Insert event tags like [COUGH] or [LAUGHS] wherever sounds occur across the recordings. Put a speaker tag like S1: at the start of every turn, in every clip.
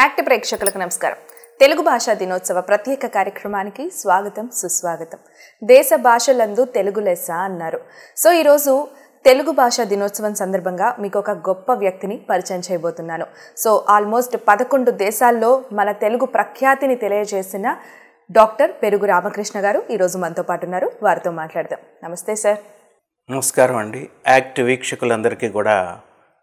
S1: Act ప్రేక్షకులకు నమస్కారం తెలుగు భాషా దినోత్సవ ప్రత్యేక కార్యక్రమానికి స్వాగతం సుస్వాగతం దేశ భాషలందు తెలుగు లెస్స అన్నారు సో ఈరోజు తెలుగు భాషా దినోత్సవం సందర్భంగా మీకు ఒక గొప్ప వ్యక్తిని పరిచయం చేయబోతున్నాను సో ఆల్మోస్ట్ పదకొండు దేశాల్లో మన తెలుగు ప్రఖ్యాతిని తెలియజేసిన డాక్టర్ పెరుగు రామకృష్ణ గారు ఈరోజు మనతో పాటు ఉన్నారు వారితో మాట్లాడదాం నమస్తే సార్
S2: నమస్కారం అండి యాక్ట్ వీక్షకులందరికీ కూడా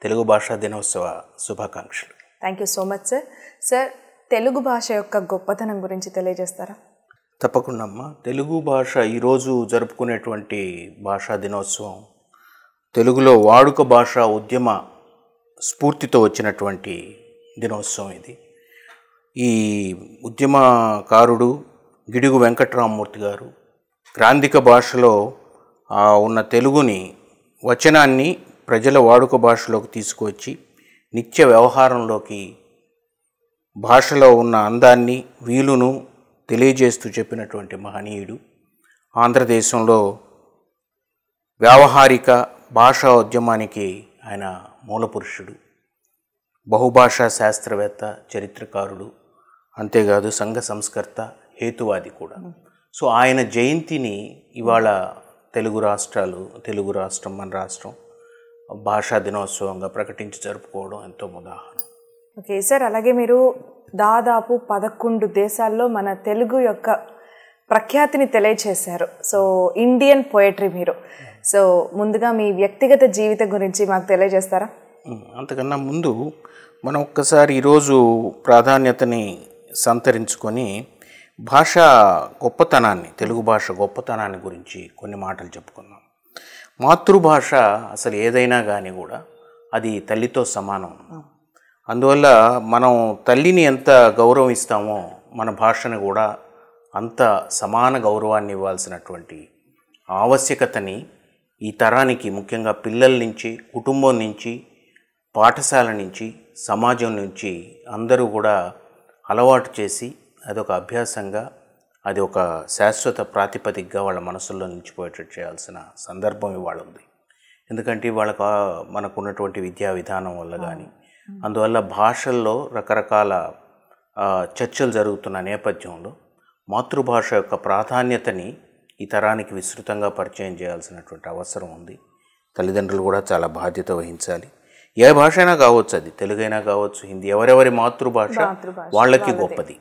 S2: తెలుగు భాషా దినోత్సవ శుభాకాంక్షలు
S1: thank you so much sir sir Telugu భాష యొక్క గొప్పతనం గురించి తెలియజేస్తారా
S2: తప్పకుండా అమ్మా తెలుగు భాష ఈరోజు జరుపుకునేటువంటి భాషా దినోత్సవం తెలుగులో వాడుక భాష ఉద్యమ స్ఫూర్తితో వచ్చినటువంటి దినోత్సవం ఇది ఈ ఉద్యమకారుడు గిడుగు వెంకట్రామమూర్తి గారు క్రాంతిక భాషలో ఉన్న తెలుగుని వచనాన్ని ప్రజల వాడుక భాషలోకి తీసుకువచ్చి నిత్య వ్యవహారంలోకి భాషలో ఉన్న అందాన్ని వీలును తెలియజేస్తూ చెప్పినటువంటి మహనీయుడు ఆంధ్రదేశంలో వ్యావహారిక భాషా ఉద్యమానికి ఆయన మూలపురుషుడు బహుభాషా శాస్త్రవేత్త చరిత్రకారుడు అంతేకాదు సంఘ సంస్కర్త హేతువాది కూడా సో ఆయన జయంతిని ఇవాళ తెలుగు రాష్ట్రాలు తెలుగు రాష్ట్రం మన రాష్ట్రం భాషా దినోత్సవంగా ప్రకటించి జరుపుకోవడం ఎంతో ఉదాహరణ
S1: ఓకే సార్ అలాగే మీరు దాదాపు పదకొండు దేశాల్లో మన తెలుగు యొక్క ప్రఖ్యాతిని తెలియచేశారు సో ఇండియన్ పోయట్రీ మీరు సో ముందుగా మీ వ్యక్తిగత జీవితం గురించి మాకు తెలియజేస్తారా
S2: అంతకన్నా ముందు మనం ఒక్కసారి ఈరోజు ప్రాధాన్యతని సంతరించుకొని భాష గొప్పతనాన్ని తెలుగు భాష గొప్పతనాన్ని గురించి కొన్ని మాటలు చెప్పుకుందాం మాతృభాష అసలు ఏదైనా కానీ కూడా అది తల్లితో సమానం అందువల్ల మనం తల్లిని ఎంత గౌరవిస్తామో మన భాషను కూడా అంత సమాన గౌరవాన్ని ఇవ్వాల్సినటువంటి ఆవశ్యకతని ఈ తరానికి ముఖ్యంగా పిల్లల నుంచి కుటుంబం నుంచి పాఠశాల నుంచి సమాజం నుంచి అందరూ కూడా అలవాటు చేసి అది ఒక అభ్యాసంగా అది ఒక శాశ్వత ప్రాతిపదికగా వాళ్ళ మనసుల్లో నిలిచిపోయేటట్టు చేయాల్సిన సందర్భం ఇవాళ ఉంది ఎందుకంటే వాళ్ళకు మనకున్నటువంటి విద్యా విధానం వల్ల కానీ Hmm. అందువల్ల భాషల్లో రకరకాల చర్చలు జరుగుతున్న నేపథ్యంలో మాతృభాష యొక్క ప్రాధాన్యతని ఈ తరానికి విస్తృతంగా పరిచయం చేయాల్సినటువంటి అవసరం ఉంది తల్లిదండ్రులు కూడా చాలా బాధ్యత వహించాలి ఏ భాష అయినా కావచ్చు అది తెలుగైనా కావచ్చు హిందీ ఎవరెవరి మాతృభాష వాళ్ళకి గొప్పది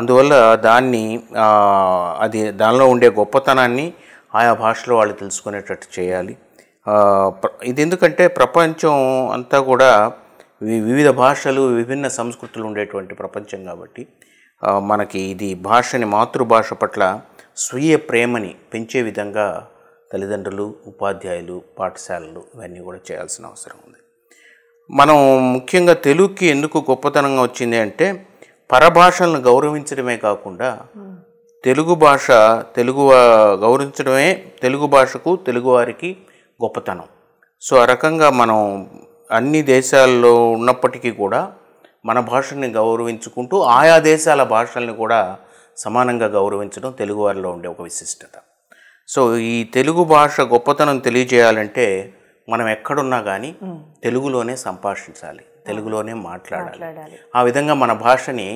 S2: అందువల్ల దాన్ని అది దానిలో ఉండే గొప్పతనాన్ని ఆయా భాషలో వాళ్ళు తెలుసుకునేటట్టు చేయాలి ఇది ఎందుకంటే ప్రపంచం అంతా కూడా వివిధ భాషలు విభిన్న సంస్కృతులు ఉండేటువంటి ప్రపంచం కాబట్టి మనకి ఇది భాషని మాతృభాష పట్ల స్వీయ ప్రేమని పెంచే విధంగా తల్లిదండ్రులు ఉపాధ్యాయులు పాఠశాలలు ఇవన్నీ కూడా చేయాల్సిన అవసరం ఉంది మనం ముఖ్యంగా తెలుగుకి ఎందుకు గొప్పతనంగా వచ్చింది అంటే పరభాషలను గౌరవించడమే కాకుండా తెలుగు భాష తెలుగు గౌరవించడమే తెలుగు భాషకు తెలుగువారికి గొప్పతనం సో ఆ రకంగా మనం అన్ని దేశాల్లో ఉన్నప్పటికీ కూడా మన భాషని గౌరవించుకుంటూ ఆయా దేశాల భాషల్ని కూడా సమానంగా గౌరవించడం తెలుగువారిలో ఉండే ఒక విశిష్టత సో ఈ తెలుగు భాష గొప్పతనం తెలియజేయాలంటే మనం ఎక్కడున్నా కానీ తెలుగులోనే సంభాషించాలి తెలుగులోనే మాట్లాడాలి ఆ విధంగా మన భాషని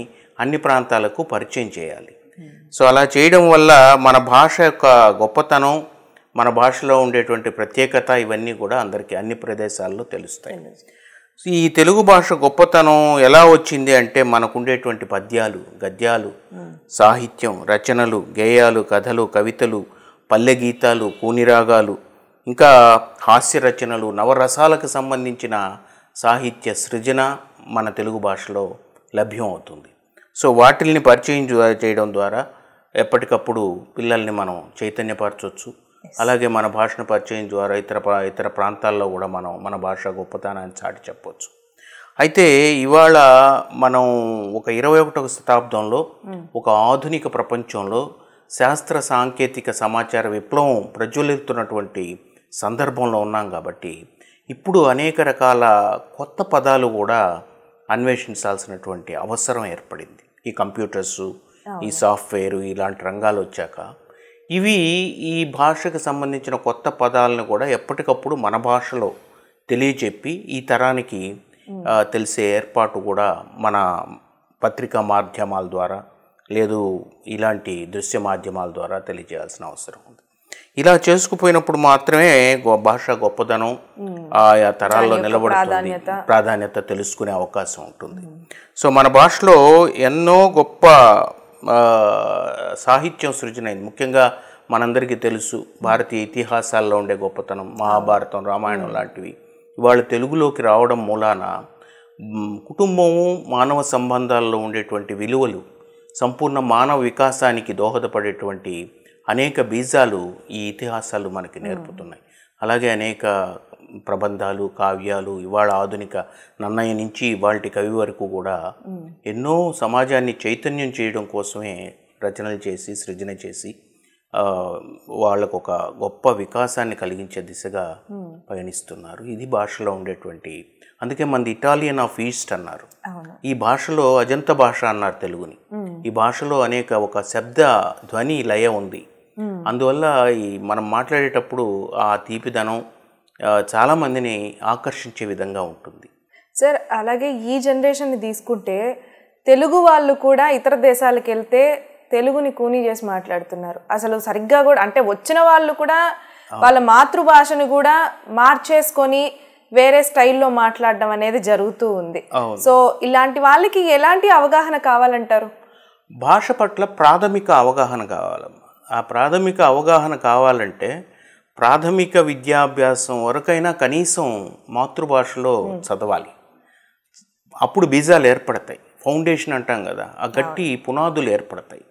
S2: అన్ని ప్రాంతాలకు పరిచయం చేయాలి సో అలా చేయడం వల్ల మన భాష యొక్క గొప్పతనం మన భాషలో ఉండేటువంటి ప్రత్యేకత ఇవన్నీ కూడా అందరికీ అన్ని ప్రదేశాల్లో తెలుస్తాయి ఈ తెలుగు భాష గొప్పతనం ఎలా వచ్చింది అంటే మనకుండేటువంటి పద్యాలు గద్యాలు సాహిత్యం రచనలు గేయాలు కథలు కవితలు పల్లె గీతాలు కూనిరాగాలు ఇంకా హాస్య రచనలు నవరసాలకు సంబంధించిన సాహిత్య సృజన మన తెలుగు భాషలో లభ్యం అవుతుంది సో వాటిల్ని పరిచయం చేయడం ద్వారా ఎప్పటికప్పుడు పిల్లల్ని మనం చైతన్యపరచవచ్చు అలాగే మన భాషను పరిచయం ద్వారా ఇతర ఇతర ప్రాంతాల్లో కూడా మనం మన భాష గొప్పతనాన్ని చాటి చెప్పవచ్చు అయితే ఇవాళ మనం ఒక ఇరవై ఒకటవ శతాబ్దంలో ఒక ఆధునిక ప్రపంచంలో శాస్త్ర సాంకేతిక సమాచార విప్లవం ప్రజ్వలిస్తున్నటువంటి సందర్భంలో ఉన్నాం కాబట్టి ఇప్పుడు అనేక రకాల కొత్త పదాలు కూడా అన్వేషించాల్సినటువంటి అవసరం ఏర్పడింది ఈ కంప్యూటర్స్ ఈ సాఫ్ట్వేర్ ఇలాంటి రంగాలు వచ్చాక ఇవి ఈ భాషకు సంబంధించిన కొత్త పదాలను కూడా ఎప్పటికప్పుడు మన భాషలో తెలియజెప్పి ఈ తరానికి తెలిసే ఏర్పాటు కూడా మన పత్రికా మాధ్యమాల ద్వారా లేదు ఇలాంటి దృశ్య మాధ్యమాల ద్వారా తెలియజేయాల్సిన అవసరం ఉంది ఇలా చేసుకుపోయినప్పుడు మాత్రమే భాష గొప్పదనం ఆయా తరాల్లో నిలబడుతుంది ప్రాధాన్యత తెలుసుకునే అవకాశం ఉంటుంది సో మన భాషలో ఎన్నో గొప్ప సాహిత్యం సృజనైంది ముఖ్యంగా మనందరికీ తెలుసు భారతీయ ఇతిహాసాల్లో ఉండే గొప్పతనం మహాభారతం రామాయణం లాంటివి ఇవాళ తెలుగులోకి రావడం మూలాన కుటుంబము మానవ సంబంధాల్లో ఉండేటువంటి విలువలు సంపూర్ణ మానవ వికాసానికి దోహదపడేటువంటి అనేక బీజాలు ఈ ఇతిహాసాలు మనకి నేర్పుతున్నాయి అలాగే అనేక ప్రబంధాలు కావ్యాలు ఇవాళ ఆధునిక నన్నయ్య నుంచి ఇవాళ కవి వరకు కూడా ఎన్నో సమాజాన్ని చైతన్యం చేయడం కోసమే రచనలు చేసి సృజన చేసి వాళ్ళకు ఒక గొప్ప వికాసాన్ని కలిగించే దిశగా పయనిస్తున్నారు ఇది భాషలో ఉండేటువంటి అందుకే మంది ఇటాలియన్ ఆఫ్ ఈస్ట్ అన్నారు ఈ భాషలో అజంత భాష అన్నారు తెలుగుని ఈ భాషలో అనేక ఒక శబ్ద ధ్వని లయ ఉంది అందువల్ల ఈ మనం మాట్లాడేటప్పుడు ఆ తీపిదనం చాలామందిని ఆకర్షించే విధంగా ఉంటుంది
S1: సార్ అలాగే ఈ జనరేషన్ని తీసుకుంటే తెలుగు వాళ్ళు కూడా ఇతర దేశాలకు వెళ్తే తెలుగుని కూనీ చేసి మాట్లాడుతున్నారు అసలు సరిగ్గా కూడా అంటే వచ్చిన వాళ్ళు కూడా వాళ్ళ మాతృభాషను కూడా మార్చేసుకొని వేరే స్టైల్లో మాట్లాడడం అనేది జరుగుతూ ఉంది సో ఇలాంటి వాళ్ళకి ఎలాంటి అవగాహన కావాలంటారు
S2: భాష పట్ల ప్రాథమిక అవగాహన కావాలి ఆ ప్రాథమిక అవగాహన కావాలంటే ప్రాథమిక విద్యాభ్యాసం వరకైనా కనీసం మాతృభాషలో చదవాలి అప్పుడు బీజాలు ఏర్పడతాయి ఫౌండేషన్ అంటాం కదా ఆ గట్టి పునాదులు ఏర్పడతాయి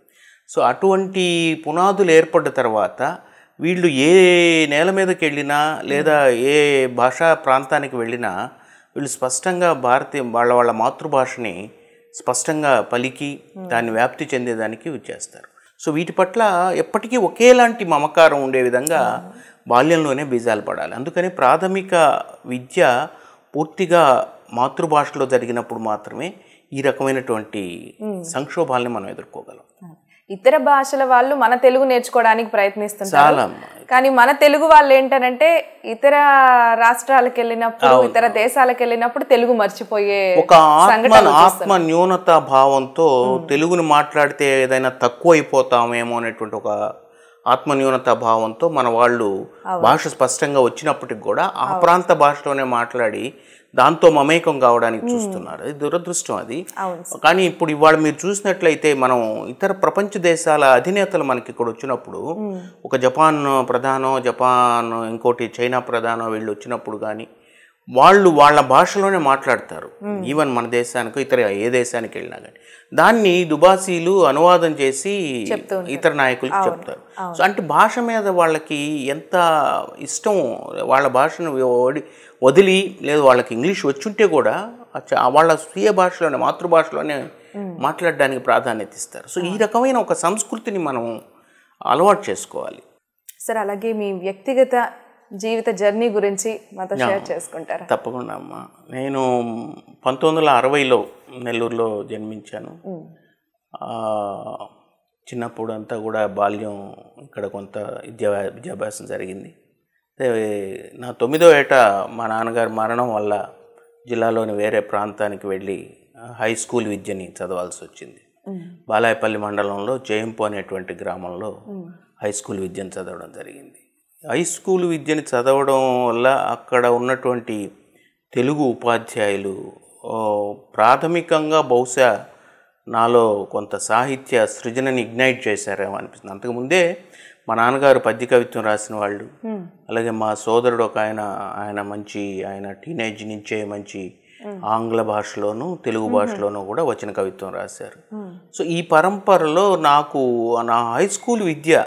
S2: సో అటువంటి పునాదులు ఏర్పడ్డ తర్వాత వీళ్ళు ఏ నేల మీదకి వెళ్ళినా లేదా ఏ భాషా ప్రాంతానికి వెళ్ళినా వీళ్ళు స్పష్టంగా భారతీయ వాళ్ళ వాళ్ళ మాతృభాషని స్పష్టంగా పలికి దాన్ని వ్యాప్తి చెందేదానికి చేస్తారు సో వీటి పట్ల ఎప్పటికీ ఒకేలాంటి మమకారం ఉండే విధంగా బాల్యంలోనే బీజాలు పడాలి అందుకని ప్రాథమిక విద్య పూర్తిగా మాతృభాషలో జరిగినప్పుడు మాత్రమే ఈ రకమైనటువంటి సంక్షోభాలని మనం ఎదుర్కోగలం
S1: ఇతర భాషల వాళ్ళు మన తెలుగు నేర్చుకోవడానికి ప్రయత్నిస్తున్నారు కానీ మన తెలుగు వాళ్ళు ఏంటంటే ఇతర రాష్ట్రాలకు వెళ్ళినప్పుడు ఇతర దేశాలకు వెళ్ళినప్పుడు తెలుగు మర్చిపోయే ఒక ఆత్మ ఆత్మ
S2: న్యూనత భావంతో తెలుగుని మాట్లాడితే ఏదైనా తక్కువ అయిపోతామేమో అనేటువంటి ఒక ఆత్మన్యూనత భావంతో మన వాళ్ళు భాష స్పష్టంగా వచ్చినప్పటికి కూడా ఆ ప్రాంత భాషలోనే మాట్లాడి దాంతో మమేకం కావడానికి చూస్తున్నారు అది దురదృష్టం అది కానీ ఇప్పుడు ఇవాళ మీరు చూసినట్లయితే మనం ఇతర ప్రపంచ దేశాల అధినేతలు మనకి ఇక్కడ వచ్చినప్పుడు ఒక జపాన్ ప్రధానం జపాన్ ఇంకోటి చైనా ప్రధానం వీళ్ళు వచ్చినప్పుడు కానీ వాళ్ళు వాళ్ళ భాషలోనే మాట్లాడతారు ఈవెన్ మన దేశానికి ఇతర ఏ దేశానికి వెళ్ళినా కానీ దాన్ని దుబాసీలు అనువాదం చేసి ఇతర నాయకులకు చెప్తారు సో అంటే భాష మీద వాళ్ళకి ఎంత ఇష్టం వాళ్ళ భాషను వదిలి లేదు వాళ్ళకి ఇంగ్లీష్ వచ్చుంటే కూడా వాళ్ళ స్వీయ భాషలోనే మాతృభాషలోనే మాట్లాడడానికి ప్రాధాన్యత ఇస్తారు సో ఈ రకమైన ఒక సంస్కృతిని మనం అలవాటు చేసుకోవాలి
S1: సార్ అలాగే మీ వ్యక్తిగత జీవిత జర్నీ గురించి మాతో షేర్
S2: చేసుకుంటారు తప్పకుండా అమ్మ నేను పంతొమ్మిది వందల అరవైలో నెల్లూరులో జన్మించాను చిన్నప్పుడు అంతా కూడా బాల్యం ఇక్కడ కొంత విద్యా విద్యాభ్యాసం జరిగింది నా తొమ్మిదో ఏట మా నాన్నగారి మరణం వల్ల జిల్లాలోని వేరే ప్రాంతానికి వెళ్ళి హై స్కూల్ విద్యని చదవాల్సి వచ్చింది బాలాయపల్లి మండలంలో జయంపు అనేటువంటి గ్రామంలో హై స్కూల్ విద్యను చదవడం జరిగింది హై స్కూల్ విద్యని చదవడం వల్ల అక్కడ ఉన్నటువంటి తెలుగు ఉపాధ్యాయులు ప్రాథమికంగా బహుశా నాలో కొంత సాహిత్య సృజనని ఇగ్నైట్ చేశారేమో అనిపిస్తుంది అంతకుముందే మా నాన్నగారు పద్య కవిత్వం రాసిన వాళ్ళు అలాగే మా సోదరుడు ఒక ఆయన ఆయన మంచి ఆయన టీనేజ్ నుంచే మంచి ఆంగ్ల భాషలోను తెలుగు భాషలోనూ కూడా వచ్చిన కవిత్వం రాశారు సో ఈ పరంపరలో నాకు నా హై స్కూల్ విద్య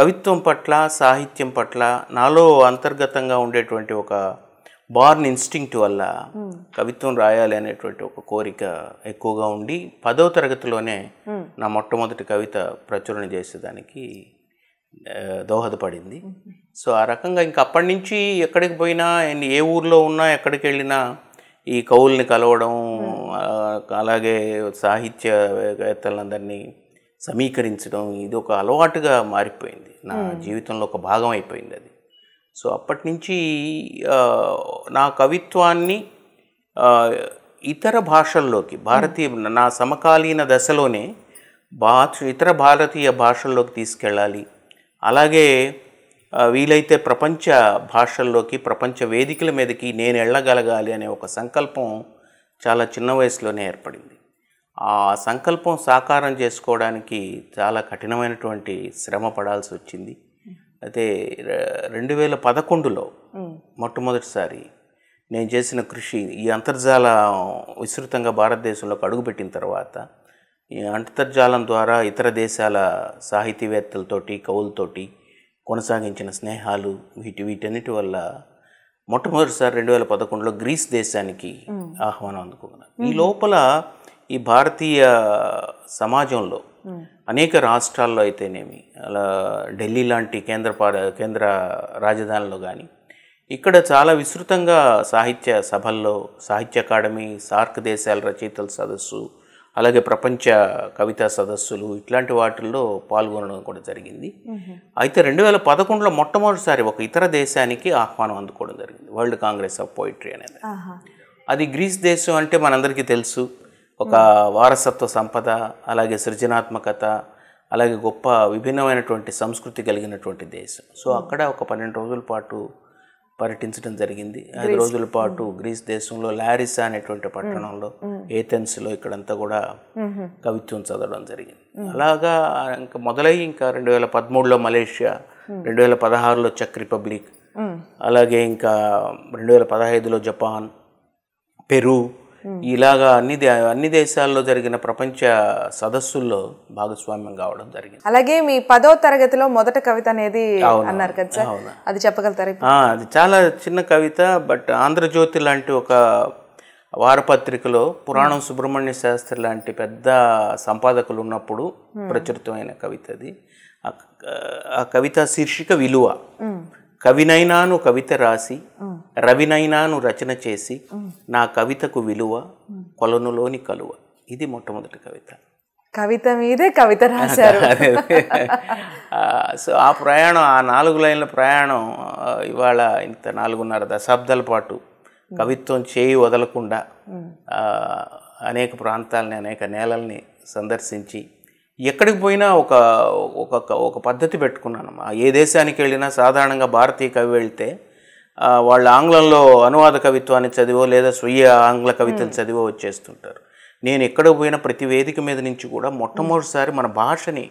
S2: కవిత్వం పట్ల సాహిత్యం పట్ల నాలో అంతర్గతంగా ఉండేటువంటి ఒక బార్న్ ఇన్స్టింక్ట్ వల్ల కవిత్వం రాయాలి అనేటువంటి ఒక కోరిక ఎక్కువగా ఉండి పదవ తరగతిలోనే నా మొట్టమొదటి కవిత ప్రచురణ చేసేదానికి దోహదపడింది సో ఆ రకంగా ఇంకా అప్పటి నుంచి ఎక్కడికి పోయినా ఏ ఊర్లో ఉన్నా ఎక్కడికి వెళ్ళినా ఈ కవుల్ని కలవడం అలాగే సాహిత్యవేత్తలందరినీ సమీకరించడం ఇది ఒక అలవాటుగా మారిపోయింది నా జీవితంలో ఒక భాగం అయిపోయింది అది సో అప్పటి నుంచి నా కవిత్వాన్ని ఇతర భాషల్లోకి భారతీయ నా సమకాలీన దశలోనే భాష ఇతర భారతీయ భాషల్లోకి తీసుకెళ్ళాలి అలాగే వీలైతే ప్రపంచ భాషల్లోకి ప్రపంచ వేదికల మీదకి నేను వెళ్ళగలగాలి అనే ఒక సంకల్పం చాలా చిన్న వయసులోనే ఏర్పడింది ఆ సంకల్పం సాకారం చేసుకోవడానికి చాలా కఠినమైనటువంటి శ్రమ పడాల్సి వచ్చింది అయితే రెండు వేల పదకొండులో మొట్టమొదటిసారి నేను చేసిన కృషి ఈ అంతర్జాలం విస్తృతంగా భారతదేశంలోకి అడుగుపెట్టిన తర్వాత ఈ అంతర్జాలం ద్వారా ఇతర దేశాల సాహితీవేత్తలతోటి కవులతోటి కొనసాగించిన స్నేహాలు వీటి వీటన్నిటి వల్ల మొట్టమొదటిసారి రెండు వేల పదకొండులో గ్రీస్ దేశానికి ఆహ్వానం అందుకున్నాను ఈ లోపల ఈ భారతీయ సమాజంలో అనేక రాష్ట్రాల్లో అయితేనేమి అలా ఢిల్లీ లాంటి కేంద్ర కేంద్ర రాజధానిలో కానీ ఇక్కడ చాలా విస్తృతంగా సాహిత్య సభల్లో సాహిత్య అకాడమీ సార్క్ దేశాల రచయితల సదస్సు అలాగే ప్రపంచ కవితా సదస్సులు ఇట్లాంటి వాటిల్లో పాల్గొనడం కూడా జరిగింది అయితే రెండు వేల పదకొండులో మొట్టమొదటిసారి ఒక ఇతర దేశానికి ఆహ్వానం అందుకోవడం జరిగింది వరల్డ్ కాంగ్రెస్ ఆఫ్ పోయిట్రీ అనేది అది గ్రీస్ దేశం అంటే మనందరికీ తెలుసు ఒక వారసత్వ సంపద అలాగే సృజనాత్మకత అలాగే గొప్ప విభిన్నమైనటువంటి సంస్కృతి కలిగినటువంటి దేశం సో hmm. అక్కడ ఒక పన్నెండు రోజుల పాటు పర్యటించడం జరిగింది ఐదు రోజుల పాటు hmm. గ్రీస్ దేశంలో లారిసా అనేటువంటి hmm. పట్టణంలో ఏథెన్స్లో ఇక్కడంతా కూడా కవిత్వం చదవడం జరిగింది అలాగా ఇంకా మొదలయ్యి ఇంకా రెండు వేల పదమూడులో మలేషియా రెండు వేల పదహారులో చెక్ రిపబ్లిక్ అలాగే ఇంకా రెండు వేల పదహైదులో జపాన్ పెరూ ఇలాగా అన్ని అన్ని దేశాల్లో జరిగిన ప్రపంచ సదస్సుల్లో భాగస్వామ్యం కావడం జరిగింది
S1: అలాగే మీ పదో తరగతిలో మొదట కవిత అనేది అన్నారు కదా అది చెప్పగలుగుతారు
S2: అది చాలా చిన్న కవిత బట్ ఆంధ్రజ్యోతి లాంటి ఒక వారపత్రికలో పురాణం సుబ్రహ్మణ్య శాస్త్రి లాంటి పెద్ద సంపాదకులు ఉన్నప్పుడు ప్రచురితమైన కవిత అది ఆ కవిత శీర్షిక విలువ కవినైనాను కవిత రాసి రవినైనాను రచన చేసి నా కవితకు విలువ కొలనులోని కలువ ఇది మొట్టమొదటి కవిత
S1: కవిత మీదే కవిత రాశారు
S2: [LAUGHS] సో ఆ ప్రయాణం ఆ నాలుగు లైన్ల ప్రయాణం ఇవాళ ఇంత నాలుగున్నర దశాబ్దాల పాటు కవిత్వం చేయి వదలకుండా అనేక ప్రాంతాలని అనేక నేలల్ని సందర్శించి ఎక్కడికి పోయినా ఒక ఒక ఒక పద్ధతి పెట్టుకున్నాను ఏ దేశానికి వెళ్ళినా సాధారణంగా భారతీయ కవి వెళ్తే వాళ్ళు ఆంగ్లంలో అనువాద కవిత్వాన్ని చదివో లేదా స్వీయ ఆంగ్ల కవితలు చదివో వచ్చేస్తుంటారు నేను ఎక్కడ పోయిన ప్రతి వేదిక మీద నుంచి కూడా మొట్టమొదటిసారి మన భాషని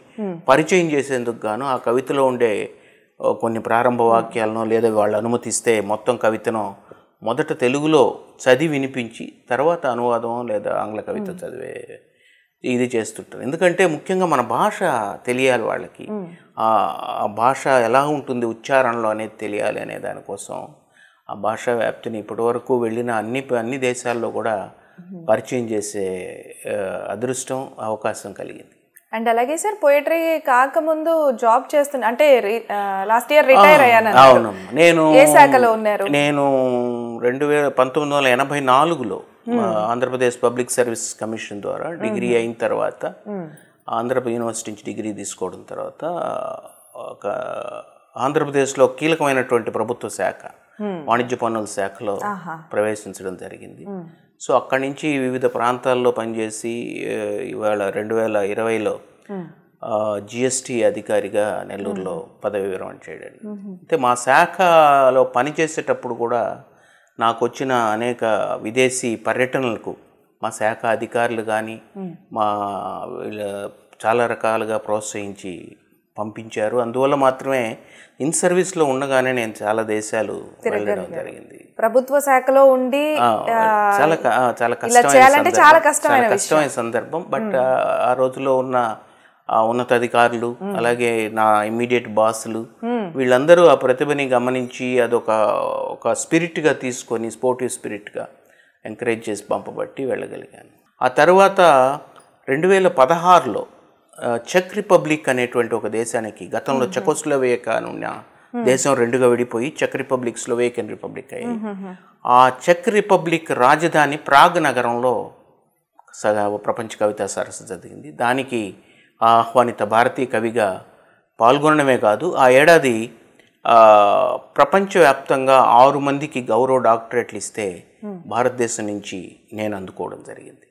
S2: పరిచయం చేసేందుకు గాను ఆ కవితలో ఉండే కొన్ని ప్రారంభ వాక్యాలను లేదా వాళ్ళు అనుమతిస్తే మొత్తం కవితను మొదట తెలుగులో చదివి వినిపించి తర్వాత అనువాదం లేదా ఆంగ్ల కవిత చదివే ఇది చేస్తుంటారు ఎందుకంటే ముఖ్యంగా మన భాష తెలియాలి వాళ్ళకి ఆ భాష ఎలా ఉంటుంది ఉచ్చారణలో అనేది తెలియాలి అనే దానికోసం ఆ భాష వ్యాప్తిని ఇప్పటి వరకు వెళ్ళిన అన్ని అన్ని దేశాల్లో కూడా పరిచయం చేసే అదృష్టం అవకాశం కలిగింది
S1: అండ్ అలాగే సార్ పోయిటరీ కాకముందు జాబ్ చేస్తున్న అంటే లాస్ట్ ఇయర్ రిటైర్ అయ్యాను
S2: నేను ఏ శాఖలో ఉన్నారు నేను రెండు వేల పంతొమ్మిది వందల ఎనభై నాలుగులో Hmm. Andhra Pradesh public service commission ద్వారా hmm. డిగ్రీ అయిన తర్వాత hmm. ఆంధ్ర యూనివర్సిటీ నుంచి డిగ్రీ తీసుకోవడం తర్వాత ఒక ఆంధ్రప్రదేశ్లో కీలకమైనటువంటి ప్రభుత్వ శాఖ వాణిజ్య పన్నుల శాఖలో ప్రవేశించడం జరిగింది సో అక్కడి నుంచి వివిధ ప్రాంతాల్లో పనిచేసి ఇవాళ రెండు వేల ఇరవైలో జిఎస్టి అధికారిగా నెల్లూరులో పదవి విరమణ చేయడం అయితే మా శాఖలో పనిచేసేటప్పుడు కూడా నాకు వచ్చిన అనేక విదేశీ పర్యటనలకు మా శాఖ అధికారులు కానీ మా చాలా రకాలుగా ప్రోత్సహించి పంపించారు అందువల్ల మాత్రమే ఇన్ సర్వీస్లో ఉండగానే నేను చాలా దేశాలు
S1: జరిగింది ప్రభుత్వ శాఖలో ఉండి చాలా
S2: చాలా కష్టమైన చాలా కష్టమైన సందర్భం బట్ ఆ రోజులో ఉన్న ఉన్నతాధికారులు అలాగే నా ఇమ్మీడియట్ బాసులు వీళ్ళందరూ ఆ ప్రతిభని గమనించి అదొక ఒక స్పిరిట్గా తీసుకొని స్పోర్టివ్ స్పిరిట్గా ఎంకరేజ్ చేసి పంపబట్టి వెళ్ళగలిగాను ఆ తర్వాత రెండు వేల పదహారులో చెక్ రిపబ్లిక్ అనేటువంటి ఒక దేశానికి గతంలో చెకోస్లోవేక ఉన్న దేశం రెండుగా విడిపోయి చెక్ రిపబ్లిక్ స్లోవేకియన్ రిపబ్లిక్ అయ్యి ఆ చెక్ రిపబ్లిక్ రాజధాని ప్రాగ్ నగరంలో సగా ప్రపంచ కవితా సరస్సు జరిగింది దానికి ఆహ్వానిత భారతీయ కవిగా పాల్గొనడమే కాదు ఆ ఏడాది ప్రపంచవ్యాప్తంగా ఆరు మందికి గౌరవ డాక్టరేట్లు ఇస్తే hmm. భారతదేశం నుంచి నేను అందుకోవడం జరిగింది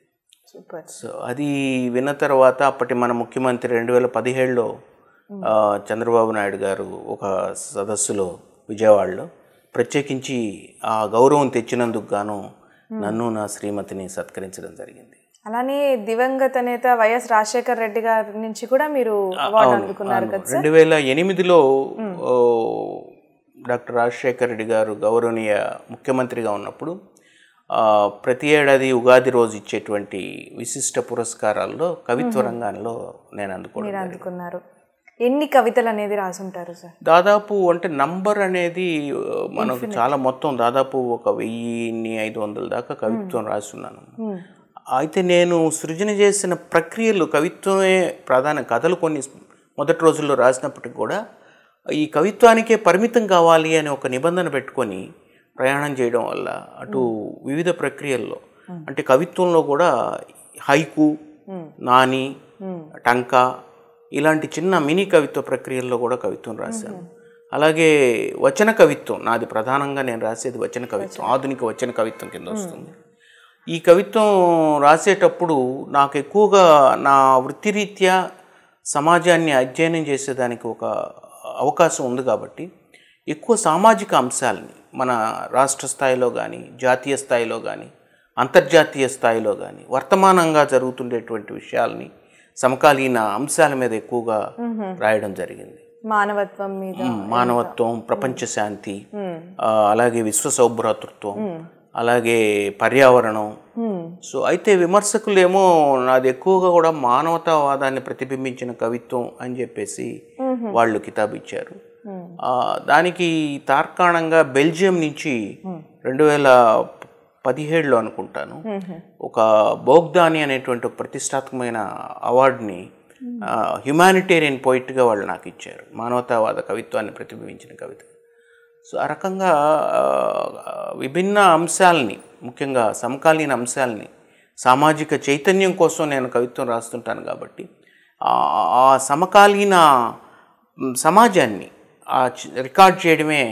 S2: సో అది విన్న తర్వాత అప్పటి మన ముఖ్యమంత్రి రెండు వేల పదిహేడులో
S3: hmm.
S2: చంద్రబాబు నాయుడు గారు ఒక సదస్సులో విజయవాడలో ప్రత్యేకించి ఆ గౌరవం తెచ్చినందుకు గాను
S1: hmm. నన్ను
S2: నా శ్రీమతిని సత్కరించడం జరిగింది
S1: అలానే దివంగత నేత వైఎస్ రాజశేఖర రెడ్డి గారి నుంచి కూడా మీరు అందుకున్నారు రెండు
S2: వేల ఎనిమిదిలో డాక్టర్ రాజశేఖర రెడ్డి గారు గౌరవనీయ ముఖ్యమంత్రిగా ఉన్నప్పుడు ప్రతి ఏడాది ఉగాది రోజు ఇచ్చేటువంటి విశిష్ట పురస్కారాల్లో కవిత్వ రంగంలో నేను అందుకోవడం
S1: అందుకున్నారు ఎన్ని కవితలు అనేది రాసుంటారు సార్
S2: దాదాపు అంటే నంబర్ అనేది మనకు చాలా మొత్తం దాదాపు ఒక వెయ్యిన్ని ఐదు వందల దాకా కవిత్వం రాసున్నాను అయితే నేను సృజన చేసిన ప్రక్రియలు కవిత్వమే ప్రధాన కథలు కొన్ని మొదటి రోజుల్లో రాసినప్పటికి కూడా ఈ కవిత్వానికే పరిమితం కావాలి అని ఒక నిబంధన పెట్టుకొని ప్రయాణం చేయడం వల్ల అటు వివిధ ప్రక్రియల్లో అంటే కవిత్వంలో కూడా హైకు నాని టంకా ఇలాంటి చిన్న మినీ కవిత్వ ప్రక్రియల్లో కూడా కవిత్వం రాశాను అలాగే వచన కవిత్వం నాది ప్రధానంగా నేను రాసేది వచన కవిత్వం ఆధునిక వచన కవిత్వం కింద వస్తుంది ఈ కవిత్వం రాసేటప్పుడు నాకు ఎక్కువగా నా వృత్తిరీత్యా సమాజాన్ని అధ్యయనం చేసేదానికి ఒక అవకాశం ఉంది కాబట్టి ఎక్కువ సామాజిక అంశాలని మన రాష్ట్ర స్థాయిలో కానీ జాతీయ స్థాయిలో కానీ అంతర్జాతీయ స్థాయిలో కానీ వర్తమానంగా జరుగుతుండేటువంటి విషయాలని సమకాలీన అంశాల మీద ఎక్కువగా రాయడం జరిగింది మానవత్వం మీద మానవత్వం ప్రపంచ శాంతి అలాగే విశ్వ సౌభ్రాతృత్వం అలాగే పర్యావరణం సో అయితే విమర్శకులేమో నాది ఎక్కువగా కూడా మానవతావాదాన్ని ప్రతిబింబించిన కవిత్వం అని చెప్పేసి వాళ్ళు కితాబు ఇచ్చారు దానికి తార్కాణంగా బెల్జియం నుంచి రెండు వేల పదిహేడులో అనుకుంటాను ఒక బోగ్దాని అనేటువంటి ప్రతిష్టాత్మకమైన అవార్డుని హ్యుమానిటేరియన్ పోయిట్గా వాళ్ళు నాకు ఇచ్చారు మానవతావాద కవిత్వాన్ని ప్రతిబింబించిన కవిత్వం సో ఆ రకంగా విభిన్న అంశాలని ముఖ్యంగా సమకాలీన అంశాలని సామాజిక చైతన్యం కోసం నేను కవిత్వం రాస్తుంటాను కాబట్టి ఆ సమకాలీన సమాజాన్ని రికార్డ్ చేయడమే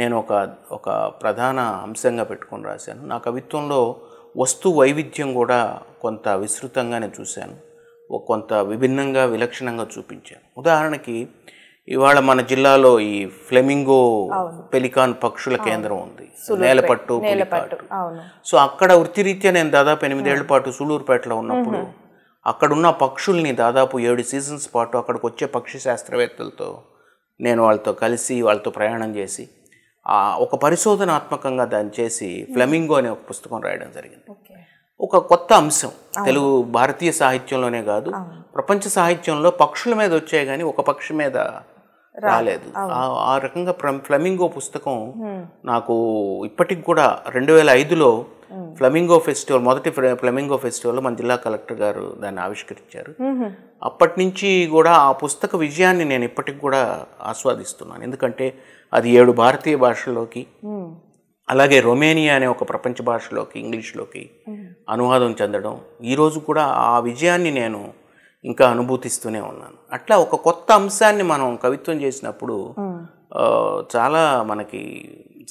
S2: నేను ఒక ఒక ప్రధాన అంశంగా పెట్టుకొని రాశాను నా కవిత్వంలో వస్తు వైవిధ్యం కూడా కొంత విస్తృతంగానే చూశాను కొంత విభిన్నంగా విలక్షణంగా చూపించాను ఉదాహరణకి ఇవాళ మన జిల్లాలో ఈ ఫ్లెమింగో పెలికాన్ పక్షుల కేంద్రం ఉంది నేలపట్టు సో అక్కడ వృత్తిరీత్యా నేను దాదాపు ఎనిమిదేళ్ల పాటు సూళూరుపేటలో ఉన్నప్పుడు అక్కడున్న పక్షుల్ని దాదాపు ఏడు సీజన్స్ పాటు అక్కడికి వచ్చే పక్షి శాస్త్రవేత్తలతో నేను వాళ్ళతో కలిసి వాళ్ళతో ప్రయాణం చేసి ఒక పరిశోధనాత్మకంగా దాన్ని చేసి ఫ్లెమింగో అనే ఒక పుస్తకం రాయడం జరిగింది ఒక కొత్త అంశం తెలుగు భారతీయ సాహిత్యంలోనే కాదు ప్రపంచ సాహిత్యంలో పక్షుల మీద వచ్చాయి కానీ ఒక పక్షి మీద రాలేదు ఆ రకంగా ఫ్లమింగో పుస్తకం నాకు ఇప్పటికి కూడా రెండు వేల ఐదులో ఫ్లమింగో ఫెస్టివల్ మొదటి ఫ్లమింగో ఫెస్టివల్ మన జిల్లా కలెక్టర్ గారు దాన్ని ఆవిష్కరించారు అప్పటి నుంచి కూడా ఆ పుస్తక విజయాన్ని నేను ఇప్పటికి కూడా ఆస్వాదిస్తున్నాను ఎందుకంటే అది ఏడు భారతీయ భాషల్లోకి అలాగే రొమేనియా అనే ఒక ప్రపంచ భాషలోకి ఇంగ్లీష్లోకి అనువాదం చెందడం ఈరోజు కూడా ఆ విజయాన్ని నేను ఇంకా అనుభూతిస్తూనే ఉన్నాను అట్లా ఒక కొత్త అంశాన్ని మనం కవిత్వం చేసినప్పుడు చాలా మనకి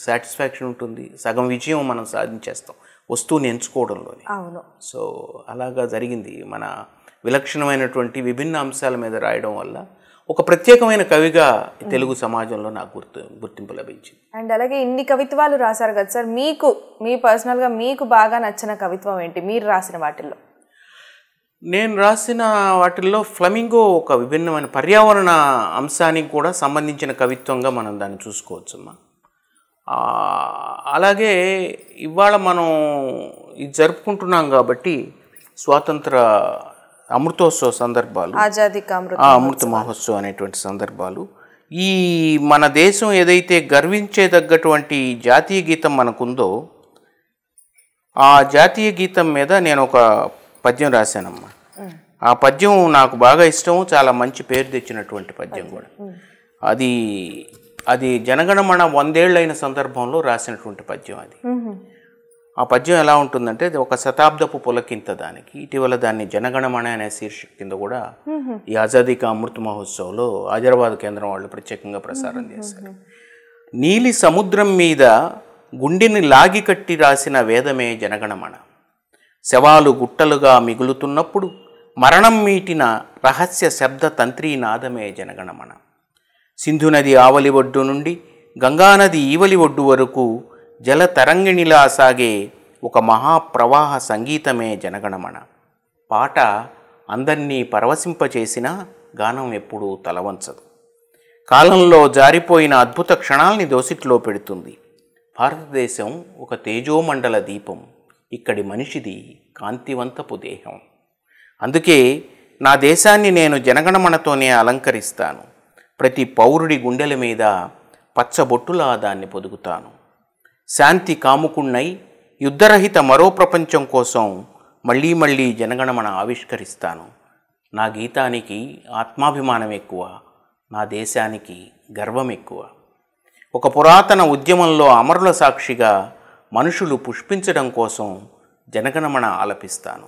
S2: సాటిస్ఫాక్షన్ ఉంటుంది సగం విజయం మనం సాధించేస్తాం వస్తువుని ఎంచుకోవడంలోని సో అలాగా జరిగింది మన విలక్షణమైనటువంటి విభిన్న అంశాల మీద రాయడం వల్ల ఒక ప్రత్యేకమైన కవిగా తెలుగు సమాజంలో నాకు గుర్తు గుర్తింపు లభించింది
S1: అండ్ అలాగే ఇన్ని కవిత్వాలు రాశారు కదా సార్ మీకు మీ పర్సనల్గా మీకు బాగా నచ్చిన కవిత్వం ఏంటి మీరు రాసిన వాటిల్లో
S2: నేను రాసిన వాటిల్లో ఫ్లమింగో ఒక విభిన్నమైన పర్యావరణ అంశానికి కూడా సంబంధించిన కవిత్వంగా మనం దాన్ని చూసుకోవచ్చమ్మా అలాగే ఇవాళ మనం ఇది జరుపుకుంటున్నాం కాబట్టి స్వాతంత్ర అమృతోత్సవ సందర్భాలు అమృత మహోత్సవం అనేటువంటి సందర్భాలు ఈ మన దేశం ఏదైతే గర్వించేదగ్గటువంటి జాతీయ గీతం మనకుందో ఆ జాతీయ గీతం మీద నేను ఒక పద్యం రాశానమ్మా ఆ పద్యం నాకు బాగా ఇష్టం చాలా మంచి పేరు తెచ్చినటువంటి పద్యం కూడా అది అది జనగణమణ వందేళ్ళైన సందర్భంలో రాసినటువంటి పద్యం అది ఆ పద్యం ఎలా ఉంటుందంటే ఒక శతాబ్దపు పులకింత దానికి ఇటీవల దాన్ని జనగణమణ అనే శీర్షిక కింద కూడా ఈ ఆజాదీకా అమృత మహోత్సవంలో హైదరాబాద్ కేంద్రం వాళ్ళు ప్రత్యేకంగా ప్రసారం చేశారు నీలి సముద్రం మీద గుండెని లాగి కట్టి రాసిన వేదమే జనగణమణ శవాలు గుట్టలుగా మిగులుతున్నప్పుడు మరణం మీటిన రహస్య శబ్ద తంత్రీనాదమే జనగణమన సింధునది ఆవలి ఒడ్డు నుండి గంగానది ఈవలి ఒడ్డు వరకు జల తరంగిణిలా సాగే ఒక మహాప్రవాహ సంగీతమే జనగణమన పాట అందర్నీ పరవశింపచేసిన గానం ఎప్పుడూ తలవంచదు కాలంలో జారిపోయిన అద్భుత క్షణాల్ని దోసిట్లో పెడుతుంది భారతదేశం ఒక తేజోమండల దీపం ఇక్కడి మనిషిది కాంతివంతపు దేహం అందుకే నా దేశాన్ని నేను జనగణమణతోనే అలంకరిస్తాను ప్రతి పౌరుడి గుండెల మీద పచ్చబొట్టులా దాన్ని పొదుగుతాను శాంతి కాముకున్నై యుద్ధరహిత మరో ప్రపంచం కోసం మళ్ళీ మళ్ళీ జనగణమన ఆవిష్కరిస్తాను నా గీతానికి ఆత్మాభిమానం ఎక్కువ నా దేశానికి గర్వం ఎక్కువ ఒక పురాతన ఉద్యమంలో అమరుల సాక్షిగా మనుషులు పుష్పించడం కోసం జనగణమణ ఆలపిస్తాను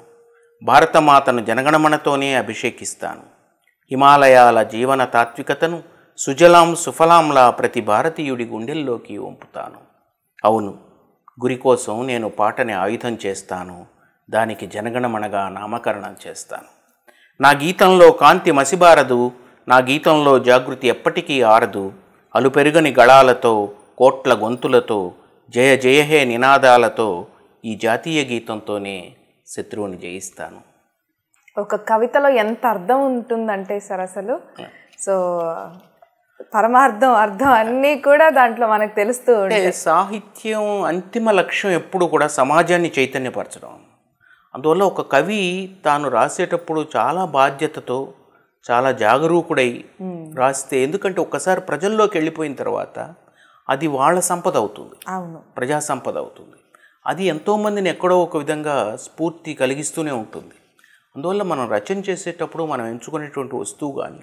S2: భారతమాతను జనగణమణతోనే అభిషేకిస్తాను హిమాలయాల జీవన తాత్వికతను సుజలాం సుఫలాంలా ప్రతి భారతీయుడి గుండెల్లోకి వంపుతాను అవును గురి కోసం నేను పాటని ఆయుధం చేస్తాను దానికి జనగణమణగా నామకరణం చేస్తాను నా గీతంలో కాంతి మసిబారదు నా గీతంలో జాగృతి ఎప్పటికీ ఆరదు అలుపెరుగని గళాలతో కోట్ల గొంతులతో జయ జయహే నినాదాలతో ఈ జాతీయ గీతంతోనే శత్రువుని జయిస్తాను
S1: ఒక కవితలో ఎంత అర్థం ఉంటుందంటే సార్ అసలు సో పరమార్థం అర్థం అన్నీ కూడా దాంట్లో మనకు తెలుస్తూ ఉంటాయి
S2: సాహిత్యం అంతిమ లక్ష్యం ఎప్పుడు కూడా సమాజాన్ని చైతన్యపరచడం అందువల్ల ఒక కవి తాను రాసేటప్పుడు చాలా బాధ్యతతో చాలా జాగరూకుడై రాస్తే ఎందుకంటే ఒక్కసారి ప్రజల్లోకి వెళ్ళిపోయిన తర్వాత అది వాళ్ళ సంపద అవుతుంది అవును ప్రజా సంపద అవుతుంది అది ఎంతోమందిని ఎక్కడో ఒక విధంగా స్ఫూర్తి కలిగిస్తూనే ఉంటుంది అందువల్ల మనం రచన చేసేటప్పుడు మనం ఎంచుకునేటువంటి వస్తువు కానీ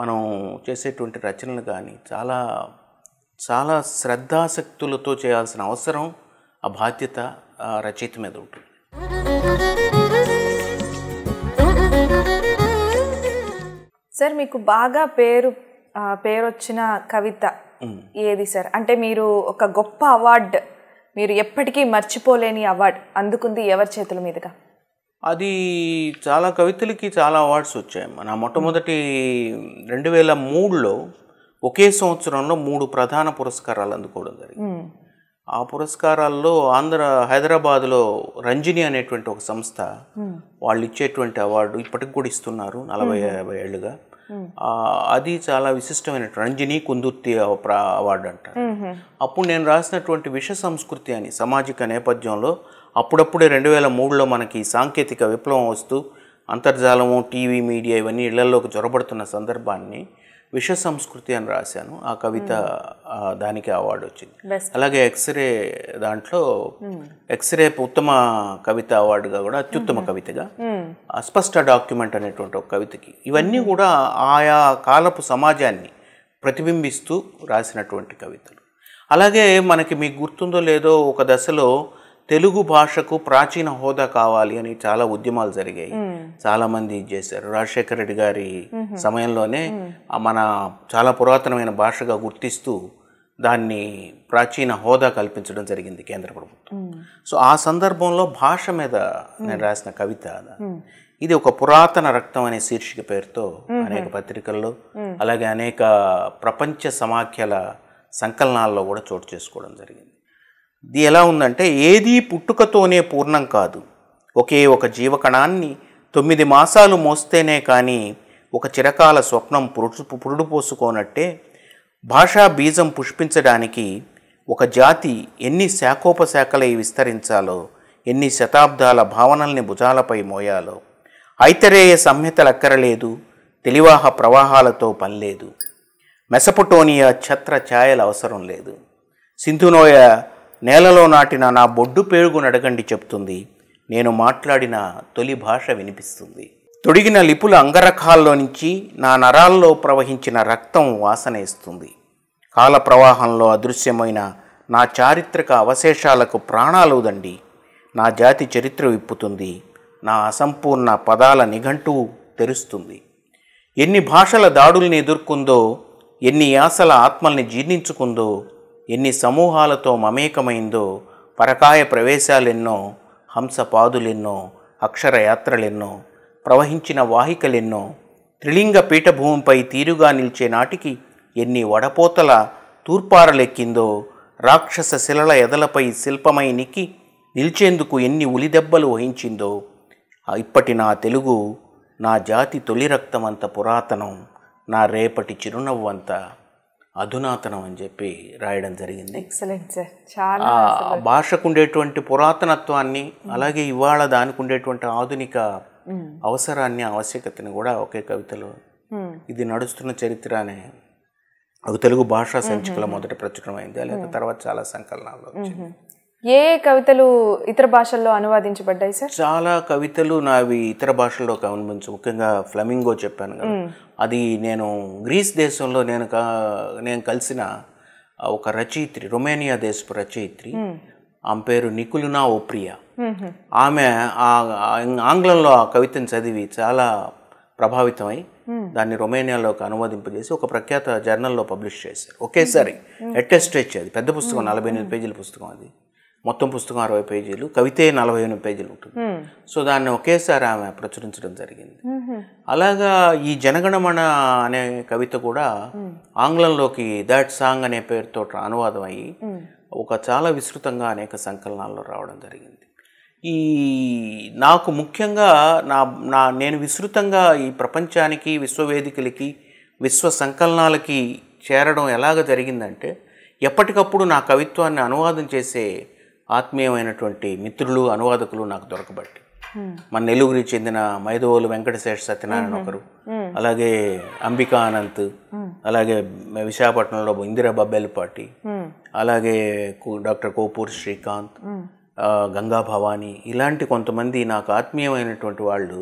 S2: మనం చేసేటువంటి రచనలు కానీ చాలా చాలా శ్రద్ధాశక్తులతో చేయాల్సిన అవసరం ఆ బాధ్యత రచయిత మీద ఉంటుంది
S1: సార్ మీకు బాగా పేరు పేరు వచ్చిన కవిత ఏది సార్ అంటే మీరు ఒక గొప్ప అవార్డ్ మీరు ఎప్పటికీ మర్చిపోలేని అవార్డ్ అందుకుంది ఎవరి చేతుల మీదుగా
S2: అది చాలా కవితలకి చాలా అవార్డ్స్ వచ్చాయమ్మా నా మొట్టమొదటి రెండు వేల మూడులో ఒకే సంవత్సరంలో మూడు ప్రధాన పురస్కారాలు అందుకోవడం జరిగింది ఆ పురస్కారాల్లో ఆంధ్ర హైదరాబాద్లో రంజిని అనేటువంటి ఒక సంస్థ వాళ్ళు ఇచ్చేటువంటి అవార్డు ఇప్పటికి కూడా ఇస్తున్నారు నలభై యాభై ఏళ్ళుగా అది చాలా విశిష్టమైన రంజని కుందుర్తి అవార్డు అంటారు అప్పుడు నేను రాసినటువంటి విష సంస్కృతి అని సామాజిక నేపథ్యంలో అప్పుడప్పుడే రెండు వేల మూడులో మనకి సాంకేతిక విప్లవం వస్తూ అంతర్జాలము టీవీ మీడియా ఇవన్నీ ఇళ్లలోకి జొరబడుతున్న సందర్భాన్ని విష సంస్కృతి అని రాశాను ఆ కవిత దానికి అవార్డు వచ్చింది అలాగే ఎక్స్రే దాంట్లో ఎక్స్రే ఉత్తమ కవిత అవార్డుగా కూడా అత్యుత్తమ కవితగా అస్పష్ట డాక్యుమెంట్ అనేటువంటి ఒక కవితకి ఇవన్నీ కూడా ఆయా కాలపు సమాజాన్ని ప్రతిబింబిస్తూ రాసినటువంటి కవితలు అలాగే మనకి మీకు గుర్తుందో లేదో ఒక దశలో తెలుగు భాషకు ప్రాచీన హోదా కావాలి అని చాలా ఉద్యమాలు జరిగాయి చాలా మంది చేశారు రాజశేఖర రెడ్డి గారి సమయంలోనే మన చాలా పురాతనమైన భాషగా గుర్తిస్తూ దాన్ని ప్రాచీన హోదా కల్పించడం జరిగింది కేంద్ర ప్రభుత్వం సో ఆ సందర్భంలో భాష మీద నేను రాసిన కవిత ఇది ఒక పురాతన రక్తం అనే శీర్షిక పేరుతో అనేక పత్రికల్లో అలాగే అనేక ప్రపంచ సమాఖ్యల సంకలనాల్లో కూడా చోటు చేసుకోవడం జరిగింది ఇది ఎలా ఉందంటే ఏదీ పుట్టుకతోనే పూర్ణం కాదు ఒకే ఒక జీవకణాన్ని తొమ్మిది మాసాలు మోస్తేనే కానీ ఒక చిరకాల స్వప్నం పురుడు పురుడు పోసుకోనట్టే భాషా బీజం పుష్పించడానికి ఒక జాతి ఎన్ని శాఖోపశాఖలై విస్తరించాలో ఎన్ని శతాబ్దాల భావనల్ని భుజాలపై మోయాలో ఐతరేయ సంహితలక్కరలేదు తెలివాహ ప్రవాహాలతో పనిలేదు మెసపటోనియా ఛత్ర ఛాయల అవసరం లేదు సింధునోయ నేలలో నాటిన నా బొడ్డు పేరుగునడగండి చెప్తుంది నేను మాట్లాడిన తొలి భాష వినిపిస్తుంది తొడిగిన లిపుల అంగరకాల్లో నుంచి నా నరాల్లో ప్రవహించిన రక్తం వాసన ఇస్తుంది కాల ప్రవాహంలో అదృశ్యమైన నా చారిత్రక అవశేషాలకు ప్రాణాలుదండి నా జాతి చరిత్ర విప్పుతుంది నా అసంపూర్ణ పదాల నిఘంటువు తెరుస్తుంది ఎన్ని భాషల దాడుల్ని ఎదుర్కొందో ఎన్ని యాసల ఆత్మల్ని జీర్ణించుకుందో ఎన్ని సమూహాలతో మమేకమైందో పరకాయ ప్రవేశాలెన్నో హంసపాదులెన్నో అక్షరయాత్రలెన్నో ప్రవహించిన వాహికలెన్నో త్రిలింగ పీఠభూమిపై తీరుగా నిలిచే నాటికి ఎన్ని వడపోతల తూర్పారలెక్కిందో రాక్షస శిలల ఎదలపై శిల్పమై నిక్కి నిలిచేందుకు ఎన్ని ఉలిదెబ్బలు వహించిందో ఇప్పటి నా తెలుగు నా జాతి తొలి రక్తమంత పురాతనం నా రేపటి చిరునవ్వంత అధునాతనం అని చెప్పి రాయడం జరిగింది
S1: ఎక్సలెంట్ సార్ చాలా
S2: భాషకు ఉండేటువంటి పురాతనత్వాన్ని అలాగే ఇవాళ దానికి ఉండేటువంటి ఆధునిక hmm. అవసరాన్ని ఆవశ్యకతని కూడా ఒకే కవితలో hmm. ఇది నడుస్తున్న చరిత్ర అనే తెలుగు భాషా hmm, సంచికల మొదటి ప్రచురమైంది లేక తర్వాత చాలా సంకలనాల్లో
S1: వచ్చింది ఏ కవితలు ఇతర భాషల్లో అనువాదించబడ్డాయి సార్
S2: చాలా కవితలు నావి ఇతర భాషల్లో అనుబంధించు ముఖ్యంగా ఫ్లమింగో చెప్పాను కదా అది నేను గ్రీస్ దేశంలో నేను నేను కలిసిన ఒక రచయిత్రి రొమేనియా దేశపు రచయిత్రి ఆమె పేరు నికులునా ఓప్రియా ఆమె ఆంగ్లంలో ఆ కవితను చదివి చాలా ప్రభావితమై దాన్ని రొమేనియాలోకి అనువదింపజేసి ఒక ప్రఖ్యాత జర్నల్లో పబ్లిష్ చేశారు ఒకేసారి ఎట్టెస్టేచ్ అది పెద్ద పుస్తకం నలభై ఎనిమిది పేజీల పుస్తకం అది మొత్తం పుస్తకం అరవై పేజీలు కవితే నలభై ఎనిమిది పేజీలు ఉంటుంది సో దాన్ని ఒకేసారి ఆమె ప్రచురించడం జరిగింది అలాగా ఈ జనగణమణ అనే కవిత కూడా ఆంగ్లంలోకి దాట్ సాంగ్ అనే పేరుతో అనువాదం అయ్యి ఒక చాలా విస్తృతంగా అనేక సంకలనాల్లో రావడం జరిగింది ఈ నాకు ముఖ్యంగా నా నా నేను విస్తృతంగా ఈ ప్రపంచానికి విశ్వవేదికలకి విశ్వ సంకలనాలకి చేరడం ఎలాగ జరిగిందంటే ఎప్పటికప్పుడు నా కవిత్వాన్ని అనువాదం చేసే ఆత్మీయమైనటువంటి మిత్రులు అనువాదకులు నాకు దొరకబట్టి మన నెల్లూరుకి చెందిన మైదవోలు వెంకటశేష సత్యనారాయణ ఒకరు అలాగే అంబికా అనంత్ అలాగే విశాఖపట్నంలో ఇందిరా బబ్బేలపాటి అలాగే డాక్టర్ కోపూర్ శ్రీకాంత్ గంగా భవానీ ఇలాంటి కొంతమంది నాకు ఆత్మీయమైనటువంటి వాళ్ళు